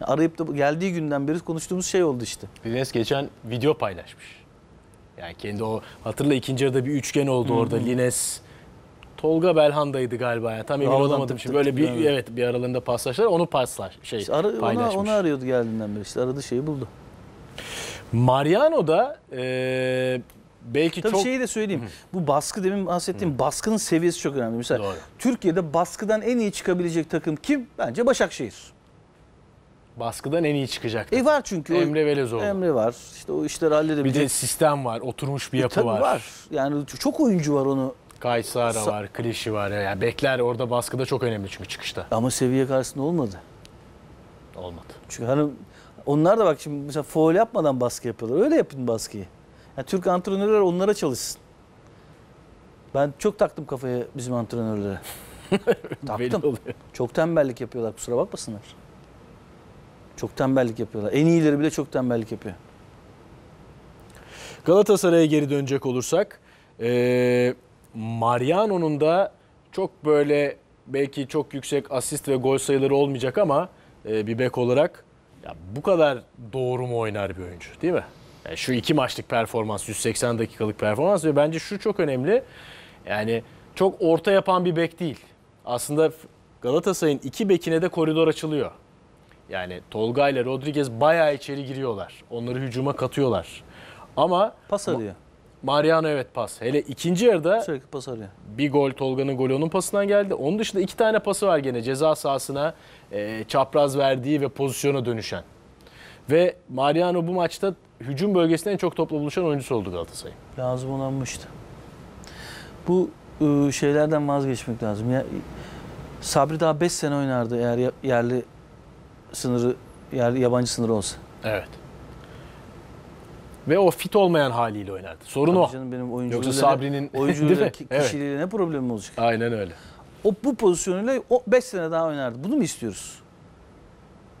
Arayıp da geldiği günden beri konuştuğumuz şey oldu işte. Biles geçen video paylaşmış. Yani kendi o hatırla ikinci yarıda bir üçgen oldu hı orada Lines. Tolga Belhanda'ydı galiba. ya. Tam emin Alman olamadım şimdi. Böyle bir evet. evet bir aralarında paslaştılar. Onu paslaş şey işte ara, paylaşmış. Ona, onu arıyordu geldiğinden beri. İşte aradığı şeyi buldu. Mariano da e, belki Tabii çok... şeyi de söyleyeyim. Hı. Bu baskı demin bahsettiğim Hı. baskının seviyesi çok önemli. Mesela Doğru. Türkiye'de baskıdan en iyi çıkabilecek takım kim? Bence Başakşehir baskıdan en iyi çıkacak. E var çünkü. Emre Velezoğlu. Emre var. İşte o işleri halledebilir. Bir de sistem var, oturmuş bir e, yapı e, var. var. Yani çok oyuncu var onu. Kaysara Sa- var, Klişi var. Yani bekler orada baskıda çok önemli çünkü çıkışta. Ama seviye karşısında olmadı. Olmadı. Çünkü hani onlar da bak şimdi mesela foul yapmadan baskı yapıyorlar. Öyle yapın baskıyı. Yani Türk antrenörler onlara çalışsın. Ben çok taktım kafaya bizim antrenörlere. taktım. Çok tembellik yapıyorlar kusura bakmasınlar. Çok tembellik yapıyorlar. En iyileri bile çok tembellik yapıyor. Galatasaray'a geri dönecek olursak e, Mariano'nun da çok böyle belki çok yüksek asist ve gol sayıları olmayacak ama e, bir bek olarak ya bu kadar doğru mu oynar bir oyuncu değil mi? Yani e, şu iki maçlık performans, 180 dakikalık performans ve bence şu çok önemli. Yani çok orta yapan bir bek değil. Aslında Galatasaray'ın iki bekine de koridor açılıyor. Yani Tolga ile Rodriguez bayağı içeri giriyorlar. Onları hücuma katıyorlar. Ama pas arıyor. Mariano evet pas. Hele ikinci yarıda sürekli pas arıyor. Bir gol Tolga'nın golü onun pasından geldi. Onun dışında iki tane pası var gene ceza sahasına e, çapraz verdiği ve pozisyona dönüşen. Ve Mariano bu maçta hücum bölgesinde en çok topla buluşan oyuncusu oldu Galatasaray'ın. Lazım olanmıştı. Bu e, şeylerden vazgeçmek lazım. Ya, Sabri daha 5 sene oynardı eğer yerli sınırı yer yabancı sınır olsa. Evet. Ve o fit olmayan haliyle oynardı. Sorun Tabii o. Canım benim Yoksa Sabri'nin oyunculuğuyla kişiliğine evet. ne problemim olacak? Aynen öyle. O bu pozisyonuyla o 5 sene daha oynardı. Bunu mu istiyoruz?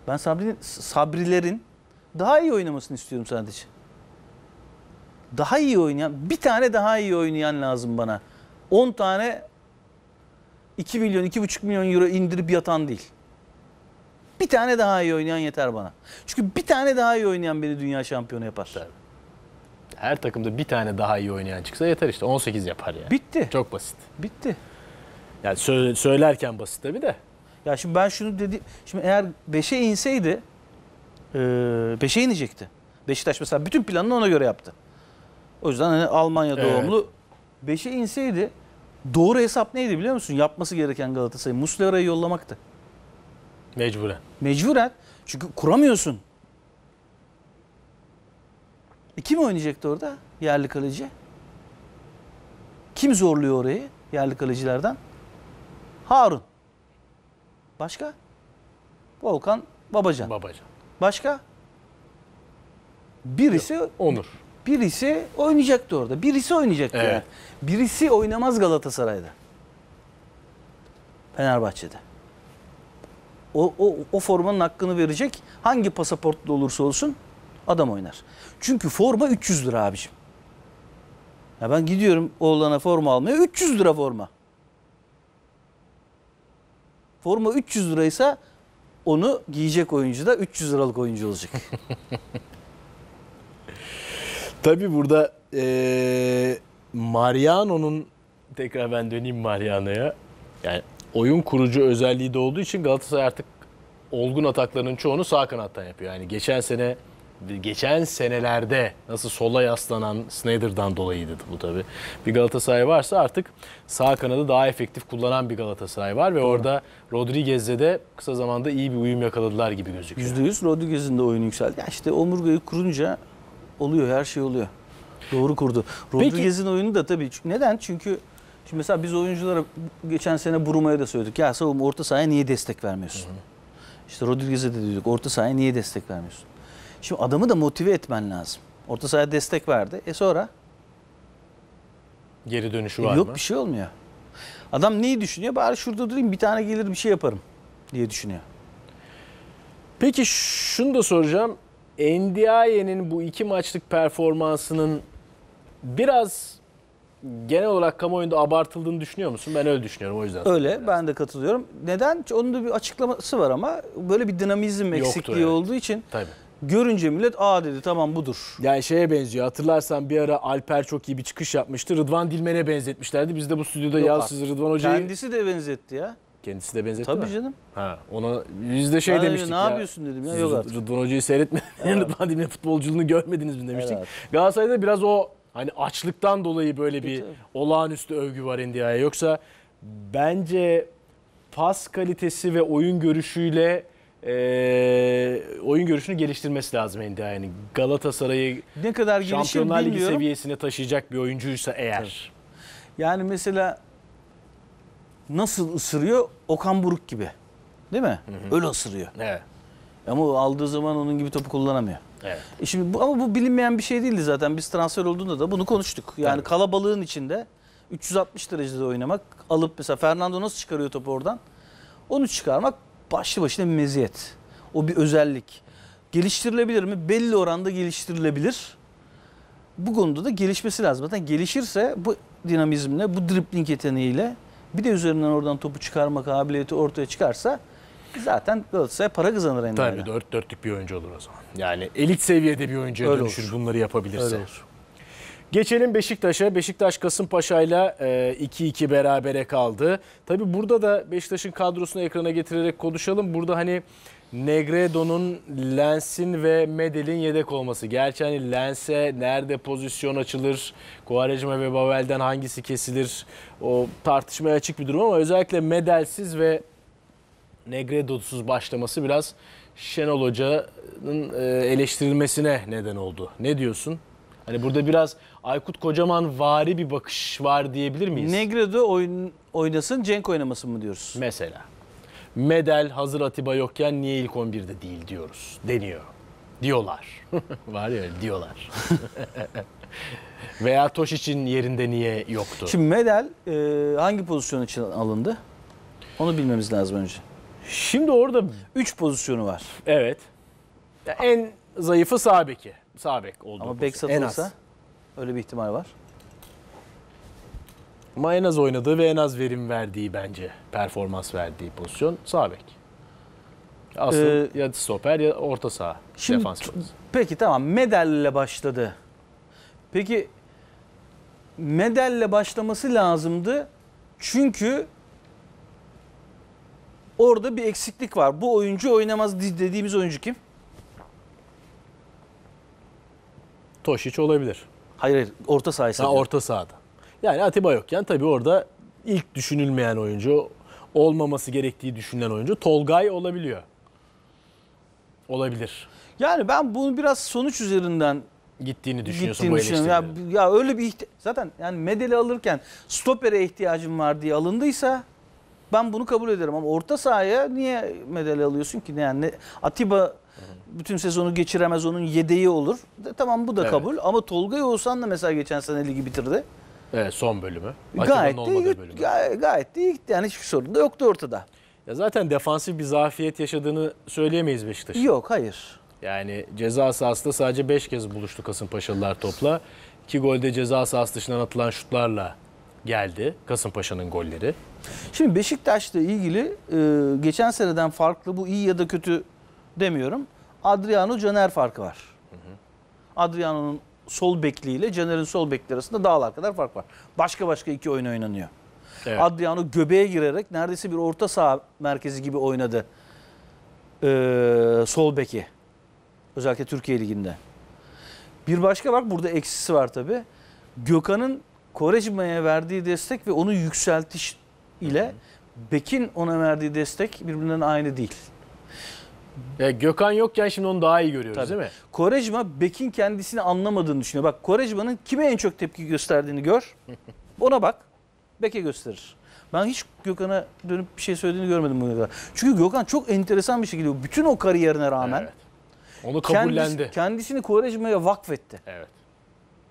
Ben Sabri'nin Sabrilerin daha iyi oynamasını istiyorum sadece. Daha iyi oynayan, bir tane daha iyi oynayan lazım bana. 10 tane 2 milyon, 2,5 milyon euro indirip yatan değil. Bir tane daha iyi oynayan yeter bana. Çünkü bir tane daha iyi oynayan beni dünya şampiyonu yapar. Tabii. Her takımda bir tane daha iyi oynayan çıksa yeter işte. 18 yapar yani. Bitti. Çok basit. Bitti. Yani sö söylerken basit tabii de. Ya şimdi ben şunu dedi. Şimdi eğer 5'e inseydi 5'e ee, inecekti. Beşiktaş mesela bütün planını ona göre yaptı. O yüzden hani Almanya doğumlu 5'e evet. inseydi doğru hesap neydi biliyor musun? Yapması gereken Galatasaray'ı Muslera'yı yollamaktı. Mecburen. Mecburen. Çünkü kuramıyorsun. E kim oynayacaktı orada? Yerli kalıcı? Kim zorluyor orayı yerli kalıcılardan? Harun. Başka? Volkan Babacan. Babacan. Başka? Birisi Yok, Onur. Birisi oynayacaktı orada. Birisi oynayacaktı evet. yani. Birisi oynamaz Galatasaray'da. Fenerbahçe'de o, o, o formanın hakkını verecek hangi pasaportlu olursa olsun adam oynar. Çünkü forma 300 lira abicim. Ya ben gidiyorum oğlana forma almaya 300 lira forma. Forma 300 liraysa onu giyecek oyuncu da 300 liralık oyuncu olacak. Tabii burada ee, Mariano'nun tekrar ben döneyim Mariano'ya. Yani oyun kurucu özelliği de olduğu için Galatasaray artık olgun ataklarının çoğunu sağ kanattan yapıyor. Yani geçen sene geçen senelerde nasıl sola yaslanan Snyder'dan dolayıydı bu tabi. Bir Galatasaray varsa artık sağ kanadı daha efektif kullanan bir Galatasaray var ve Doğru. orada Rodriguez'le de kısa zamanda iyi bir uyum yakaladılar gibi gözüküyor. %100 Rodriguez'in de oyunu yükseldi. Ya işte omurgayı kurunca oluyor her şey oluyor. Doğru kurdu. Rodriguez'in oyunu da tabii neden? Çünkü Şimdi mesela biz oyunculara geçen sene Buruma'ya da söyledik. Ya savunma orta sahaya niye destek vermiyorsun? Hı hı. İşte Rodriguez'e de dedik orta sahaya niye destek vermiyorsun? Şimdi adamı da motive etmen lazım. Orta sahaya destek verdi. E sonra? Geri dönüşü e, var yok, mı? Yok bir şey olmuyor. Adam neyi düşünüyor? Bari şurada durayım bir tane gelir bir şey yaparım diye düşünüyor. Peki şunu da soracağım. Ndiaye'nin bu iki maçlık performansının biraz genel olarak kamuoyunda abartıldığını düşünüyor musun? Ben öyle düşünüyorum o yüzden. Öyle biraz. ben de katılıyorum. Neden? Onun da bir açıklaması var ama böyle bir dinamizm eksikliği evet. olduğu için. Tabii. Görünce millet aa dedi tamam budur. Yani şeye benziyor hatırlarsan bir ara Alper çok iyi bir çıkış yapmıştı. Rıdvan Dilmen'e benzetmişlerdi. Biz de bu stüdyoda Yok, ya siz Rıdvan Hoca'yı... Kendisi de benzetti ya. Kendisi de benzetti Tabii mi? canım. Ha, ona biz de şey ben demiştik ne ya. Ne yapıyorsun dedim ya. Yok artık. Rıdvan Hoca'yı seyretmediniz. Evet. Rıdvan Dilmen futbolculuğunu görmediniz mi demiştik. Evet. Galatasaray'da biraz o Hani açlıktan dolayı böyle e, bir olağanüstü övgü var Endia'ya. Yoksa bence pas kalitesi ve oyun görüşüyle e, oyun görüşünü geliştirmesi lazım Endia'nın. Galatasaray'ı ne kadar Şampiyonlar Ligi bilmiyorum. seviyesine taşıyacak bir oyuncuysa eğer. Yani mesela nasıl ısırıyor? Okan Buruk gibi. Değil mi? Hı hı. Öyle ısırıyor. Evet. Ama aldığı zaman onun gibi topu kullanamıyor. Evet. E şimdi bu, ama bu bilinmeyen bir şey değildi zaten. Biz transfer olduğunda da bunu konuştuk. Yani evet. kalabalığın içinde 360 derecede oynamak, alıp mesela Fernando nasıl çıkarıyor topu oradan? Onu çıkarmak başlı başına bir meziyet. O bir özellik. Geliştirilebilir mi? Belli oranda geliştirilebilir. Bu konuda da gelişmesi lazım. Zaten gelişirse bu dinamizmle, bu dripling yeteneğiyle bir de üzerinden oradan topu çıkarma kabiliyeti ortaya çıkarsa Zaten Galatasaray para kazanır en Tabii dört dörtlük bir oyuncu olur o zaman. Yani elit seviyede bir oyuncuya Öyle dönüşür olur. bunları yapabilirse. Öyle olur. Geçelim Beşiktaş'a. Beşiktaş Kasımpaşa e, ile 2-2 berabere kaldı. Tabii burada da Beşiktaş'ın kadrosunu ekrana getirerek konuşalım. Burada hani Negredo'nun Lens'in ve Medel'in yedek olması. Gerçi hani Lens'e nerede pozisyon açılır, Kuvarejme ve Bavel'den hangisi kesilir o tartışmaya açık bir durum ama özellikle Medel'siz ve Negredo'suz başlaması biraz Şenol Hoca'nın e, eleştirilmesine neden oldu. Ne diyorsun? Hani burada biraz Aykut Kocaman vari bir bakış var diyebilir miyiz? Negredo oyun, oynasın, Cenk oynamasın mı diyoruz? Mesela. Medel hazır Atiba yokken niye ilk 11'de değil diyoruz. Deniyor. Diyorlar. var ya diyorlar. Veya Toş için yerinde niye yoktu? Şimdi Medel e, hangi pozisyon için alındı? Onu bilmemiz lazım önce. Şimdi orada 3 pozisyonu var. Evet. Ya en zayıfı Sabeki. Sabek Sağ bek olduğu Ama bek satılırsa öyle bir ihtimal var. Ama en az oynadığı ve en az verim verdiği bence performans verdiği pozisyon Sabek. bek. ee, ya stoper ya orta saha. Şimdi, defans peki tamam medalle başladı. Peki medalle başlaması lazımdı. Çünkü Orada bir eksiklik var. Bu oyuncu oynamaz dediğimiz oyuncu kim? Toşiç olabilir. Hayır hayır orta sahası. Ha, orta sahada. Yani Atiba yokken tabii orada ilk düşünülmeyen oyuncu, olmaması gerektiği düşünülen oyuncu Tolgay olabiliyor. Olabilir. Yani ben bunu biraz sonuç üzerinden gittiğini düşünüyorsun gittiğini bu düşünüyorum. Ya, ya öyle bir zaten yani medali alırken stopere ihtiyacım var diye alındıysa ben bunu kabul ederim ama orta sahaya niye medalya alıyorsun ki? Yani Atiba bütün sezonu geçiremez onun yedeği olur. De, tamam bu da evet. kabul ama Tolga Oğuzhan da mesela geçen sene ligi bitirdi. Evet son bölümü. Gayet de, bölümü. Gay, gayet de gitti. Yani hiçbir sorun da yoktu ortada. Ya zaten defansif bir zafiyet yaşadığını söyleyemeyiz Beşiktaş'ın. Yok hayır. Yani ceza sahasında sadece 5 kez buluştu Kasımpaşalılar topla. 2 golde ceza sahası dışından atılan şutlarla geldi Kasımpaşa'nın golleri. Şimdi Beşiktaş'la ilgili e, geçen seneden farklı bu iyi ya da kötü demiyorum. Adriano Caner farkı var. Adriano'nun sol bekliyle Caner'in sol bekli arasında dağlar kadar fark var. Başka başka iki oyun oynanıyor. Evet. Adriano göbeğe girerek neredeyse bir orta saha merkezi gibi oynadı. Ee, sol beki. Özellikle Türkiye Ligi'nde. Bir başka bak burada eksisi var tabii. Gökhan'ın Koreşma'ya verdiği destek ve onu yükseltiş ile Bek'in ona verdiği destek birbirinden aynı değil. Ya Gökhan yokken şimdi onu daha iyi görüyoruz Tabii. değil mi? Korejma Bek'in kendisini anlamadığını düşünüyor. Bak Korejma'nın kime en çok tepki gösterdiğini gör. Ona bak. Bek'e gösterir. Ben hiç Gökhan'a dönüp bir şey söylediğini görmedim bugüne kadar. Çünkü Gökhan çok enteresan bir şekilde bütün o kariyerine rağmen evet. onu kabullendi. Kendisi, kendisini Korejma'ya vakfetti. Evet.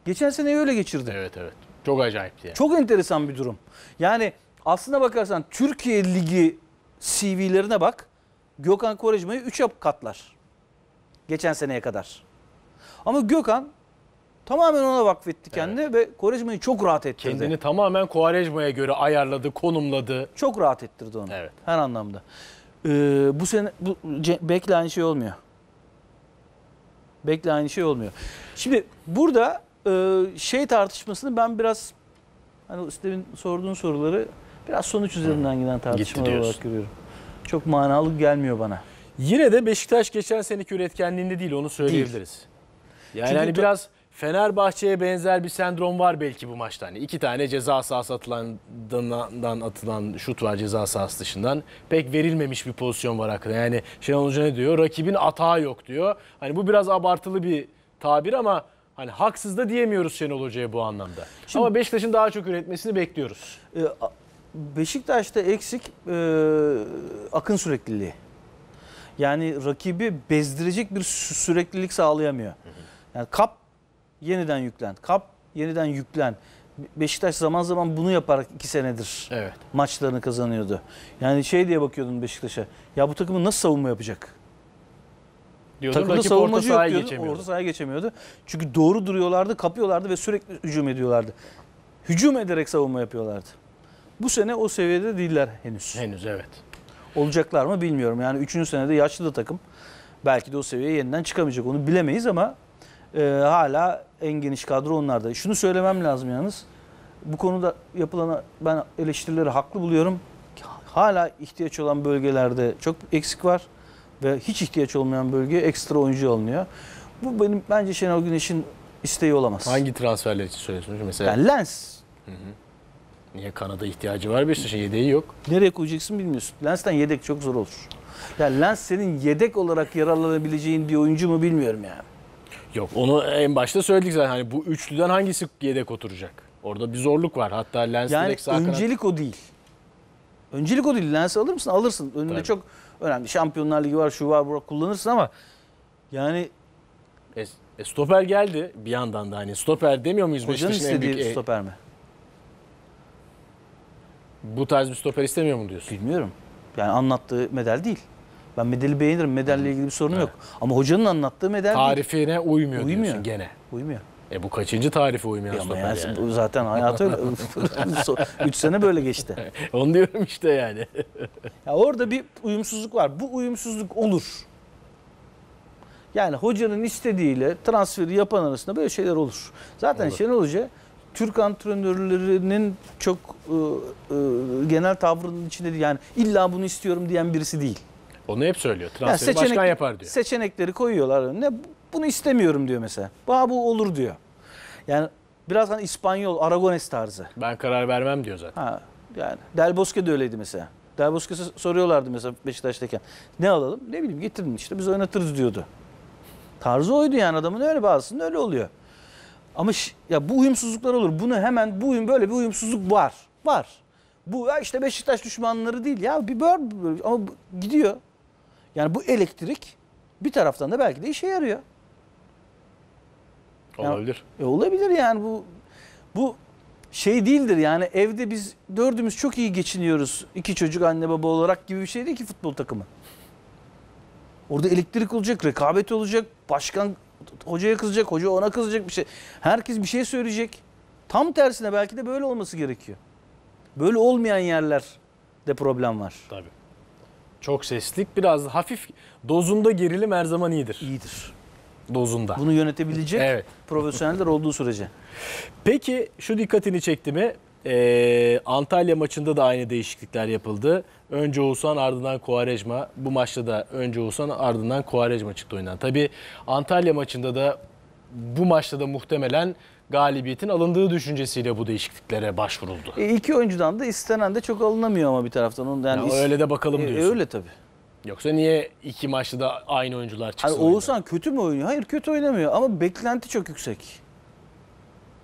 Geçen sene öyle geçirdi. Evet evet. Çok acayipti yani. Çok enteresan bir durum. Yani aslına bakarsan Türkiye Ligi CV'lerine bak. Gökhan Korejma'yı 3'e katlar. Geçen seneye kadar. Ama Gökhan tamamen ona vakfetti kendini evet. ve Korejma'yı çok rahat ettirdi. Kendini tamamen Korejma'ya göre ayarladı, konumladı. Çok rahat ettirdi onu. Evet. Her anlamda. Ee, bu sene bu, bekle aynı şey olmuyor. Bekle aynı şey olmuyor. Şimdi burada e, şey tartışmasını ben biraz hani Üstev'in sorduğun soruları Biraz sonuç üzerinden giden tartışmalar olarak görüyorum. Çok manalı gelmiyor bana. Yine de Beşiktaş geçen seneki üretkenliğinde değil onu söyleyebiliriz. Değil. Yani hani biraz Fenerbahçe'ye benzer bir sendrom var belki bu maçta. Hani iki tane ceza sahası atılandan atılan şut var ceza sahası dışından. Pek verilmemiş bir pozisyon var hakkında. Yani Şenol Hoca ne diyor? Rakibin atağı yok diyor. Hani bu biraz abartılı bir tabir ama hani haksız da diyemiyoruz Şenol Hoca'ya bu anlamda. Şimdi, ama Beşiktaş'ın daha çok üretmesini bekliyoruz. E, Beşiktaş'ta eksik e, akın sürekliliği. Yani rakibi bezdirecek bir süreklilik sağlayamıyor. Yani kap yeniden yüklen, kap yeniden yüklen. Beşiktaş zaman zaman bunu yaparak iki senedir evet. maçlarını kazanıyordu. Yani şey diye bakıyordun Beşiktaş'a. Ya bu takımı nasıl savunma yapacak? Diyordun, Takımda savunmacı orta yok diyordun. Orta sahaya geçemiyordu. Çünkü doğru duruyorlardı, kapıyorlardı ve sürekli hücum ediyorlardı. Hücum ederek savunma yapıyorlardı. Bu sene o seviyede değiller henüz. Henüz evet. Olacaklar mı bilmiyorum. Yani 3. senede yaşlı da takım belki de o seviyeye yeniden çıkamayacak. Onu bilemeyiz ama e, hala en geniş kadro onlarda. Şunu söylemem lazım yalnız. Bu konuda yapılan ben eleştirileri haklı buluyorum. Hala ihtiyaç olan bölgelerde çok eksik var ve hiç ihtiyaç olmayan bölgeye ekstra oyuncu alınıyor. Bu benim bence Şenol Güneş'in isteği olamaz. Hangi transferler için söylüyorsunuz mesela? Yani Lens. Hı hı. Niye kanada ihtiyacı var bir şey yedeği yok. Nereye koyacaksın bilmiyorsun. Lens'ten yedek çok zor olur. Yani Lens senin yedek olarak yararlanabileceğin bir oyuncu mu bilmiyorum yani. Yok onu en başta söyledik zaten. Hani bu üçlüden hangisi yedek oturacak? Orada bir zorluk var. Hatta Lens yani direkt sağ öncelik kanat... o değil. Öncelik o değil. Lens alır mısın? Alırsın. Önünde Tabii. çok önemli. Şampiyonlar Ligi var, şu var, bu kullanırsın ama yani e, e, stoper geldi bir yandan da hani stoper demiyor muyuz Hocanın istediği büyük e, stoper mi? Bu tarz bir stoper istemiyor mu diyorsun? Bilmiyorum. Yani anlattığı medal değil. Ben medeli beğenirim. Medalle ilgili bir sorun evet. yok. Ama hocanın anlattığı medal Tarifine değil. uymuyor, uymuyor diyorsun gene. Uymuyor. E bu kaçıncı tarifi uymuyor aslında yani, zaten hayatı öyle. 3 sene böyle geçti. Onu diyorum işte yani. ya orada bir uyumsuzluk var. Bu uyumsuzluk olur. Yani hocanın istediğiyle transferi yapan arasında böyle şeyler olur. Zaten olur. Şenol Hoca Türk antrenörlerinin çok e, e, genel tavrının içinde değil. Yani illa bunu istiyorum diyen birisi değil. Onu hep söylüyor. Transferi yani seçenek, başkan yapar diyor. Seçenekleri koyuyorlar önüne. Bunu istemiyorum diyor mesela. Ba bu olur diyor. Yani biraz hani İspanyol, Aragones tarzı. Ben karar vermem diyor zaten. Ha, yani Del Bosque de öyleydi mesela. Del Bosque'ye soruyorlardı mesela Beşiktaş'tayken. Ne alalım? Ne bileyim getirin işte biz oynatırız diyordu. Tarzı oydu yani adamın öyle bazısında öyle oluyor. Ama ya bu uyumsuzluklar olur. Bunu hemen bu uyum böyle bir uyumsuzluk var. Var. Bu ya işte Beşiktaş düşmanları değil ya bir böyle ama gidiyor. Yani bu elektrik bir taraftan da belki de işe yarıyor. Yani, olabilir. E, olabilir yani bu bu şey değildir yani evde biz dördümüz çok iyi geçiniyoruz iki çocuk anne baba olarak gibi bir şey değil ki futbol takımı. Orada elektrik olacak, rekabet olacak, başkan hocaya kızacak, hoca ona kızacak bir şey. Herkes bir şey söyleyecek. Tam tersine belki de böyle olması gerekiyor. Böyle olmayan yerler de problem var. Tabii. Çok seslik biraz hafif dozunda gerilim her zaman iyidir. İyidir. Dozunda. Bunu yönetebilecek evet. profesyoneller olduğu sürece. Peki şu dikkatini çekti mi? Ee, Antalya maçında da aynı değişiklikler yapıldı. Önce Oğuzhan ardından Kuarejma. Bu maçta da önce Oğuzhan ardından Kuarejma çıktı oyundan. Tabii Antalya maçında da bu maçta da muhtemelen galibiyetin alındığı düşüncesiyle bu değişikliklere başvuruldu. E, iki oyuncudan da istenen de çok alınamıyor ama bir taraftan. Onu yani ya, öyle de bakalım e, diyorsun. E, öyle tabi. Yoksa niye iki maçta da aynı oyuncular çıksın? Hani Oğuzhan oyunda? kötü mü oynuyor? Hayır kötü oynamıyor ama beklenti çok yüksek.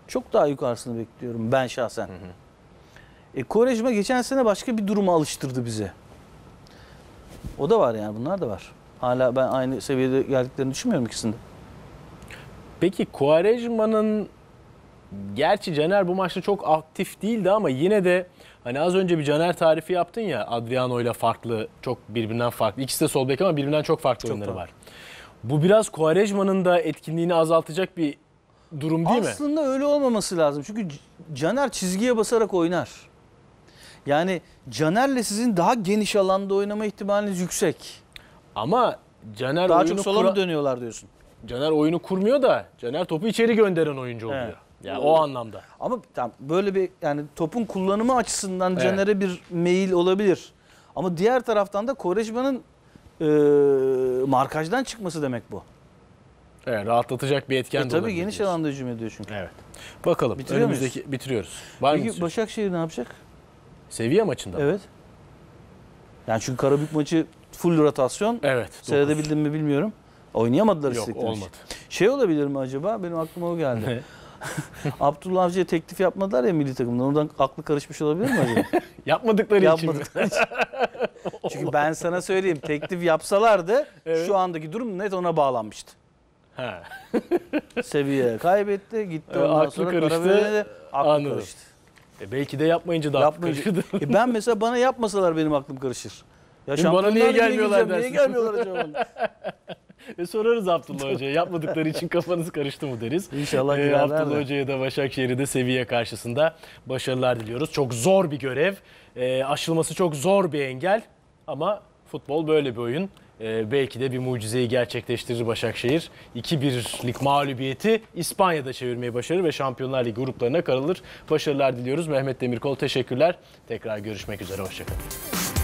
Çok daha yukarısını bekliyorum ben şahsen. Hı hı. E, Korejma geçen sene başka bir duruma alıştırdı bize. O da var yani bunlar da var. Hala ben aynı seviyede geldiklerini düşünmüyorum ikisinde. Peki Kuarejma'nın gerçi Caner bu maçta çok aktif değildi ama yine de hani az önce bir Caner tarifi yaptın ya Adriano ile farklı çok birbirinden farklı. İkisi de sol bek ama birbirinden çok farklı çok oyunları var. var. Bu biraz Kuarejma'nın da etkinliğini azaltacak bir durum değil Aslında mi? Aslında öyle olmaması lazım. Çünkü Caner çizgiye basarak oynar. Yani Caner'le sizin daha geniş alanda oynama ihtimaliniz yüksek. Ama Caner daha çok sola mı dönüyorlar diyorsun? Caner oyunu kurmuyor da Caner topu içeri gönderen oyuncu oluyor. Evet. Yani o anlamda. Ama tam böyle bir yani topun kullanımı açısından evet. Caner'e bir meyil olabilir. Ama diğer taraftan da Koreşman'ın e, markajdan çıkması demek bu. Evet, rahatlatacak bir etken e, Tabii geniş alanda hücum ediyor çünkü. Evet. Bakalım. Bitiriyor önümüzdeki muyuz? bitiriyoruz. Var Peki Başakşehir ne yapacak? Seviye maçında mı? Evet. Yani çünkü Karabük maçı full rotasyon. Evet. Seyredebildim mi bilmiyorum. Oynayamadılar Yok olmadı. Şey olabilir mi acaba? Benim aklıma o geldi. Abdullah Avcı'ya teklif yapmadılar ya milli takımdan. Oradan aklı karışmış olabilir mi acaba? Yapmadıkları, Yapmadıkları için. için. çünkü ben sana söyleyeyim teklif yapsalardı evet. şu andaki durum net ona bağlanmıştı. seviye kaybetti. Gitti ondan aklı sonra karıştı, Karabeyleri'ne aklı anladım. karıştı. E belki de yapmayınca da yapmayınca. karıştı. E ben mesela bana yapmasalar benim aklım karışır. Ya Şimdi bana niye gelmiyorlar niye Niye gelmiyorlar acaba? E sorarız Abdullah Hoca'ya. Yapmadıkları için kafanız karıştı mı deriz. İnşallah e, Abdullah Hoca'ya da Başakşehir'i de seviye karşısında başarılar diliyoruz. Çok zor bir görev. E, aşılması çok zor bir engel. Ama futbol böyle bir oyun e, belki de bir mucizeyi gerçekleştirir Başakşehir. 2-1'lik mağlubiyeti İspanya'da çevirmeyi başarır ve Şampiyonlar Ligi gruplarına karılır. Başarılar diliyoruz. Mehmet Demirkol teşekkürler. Tekrar görüşmek üzere. Hoşçakalın.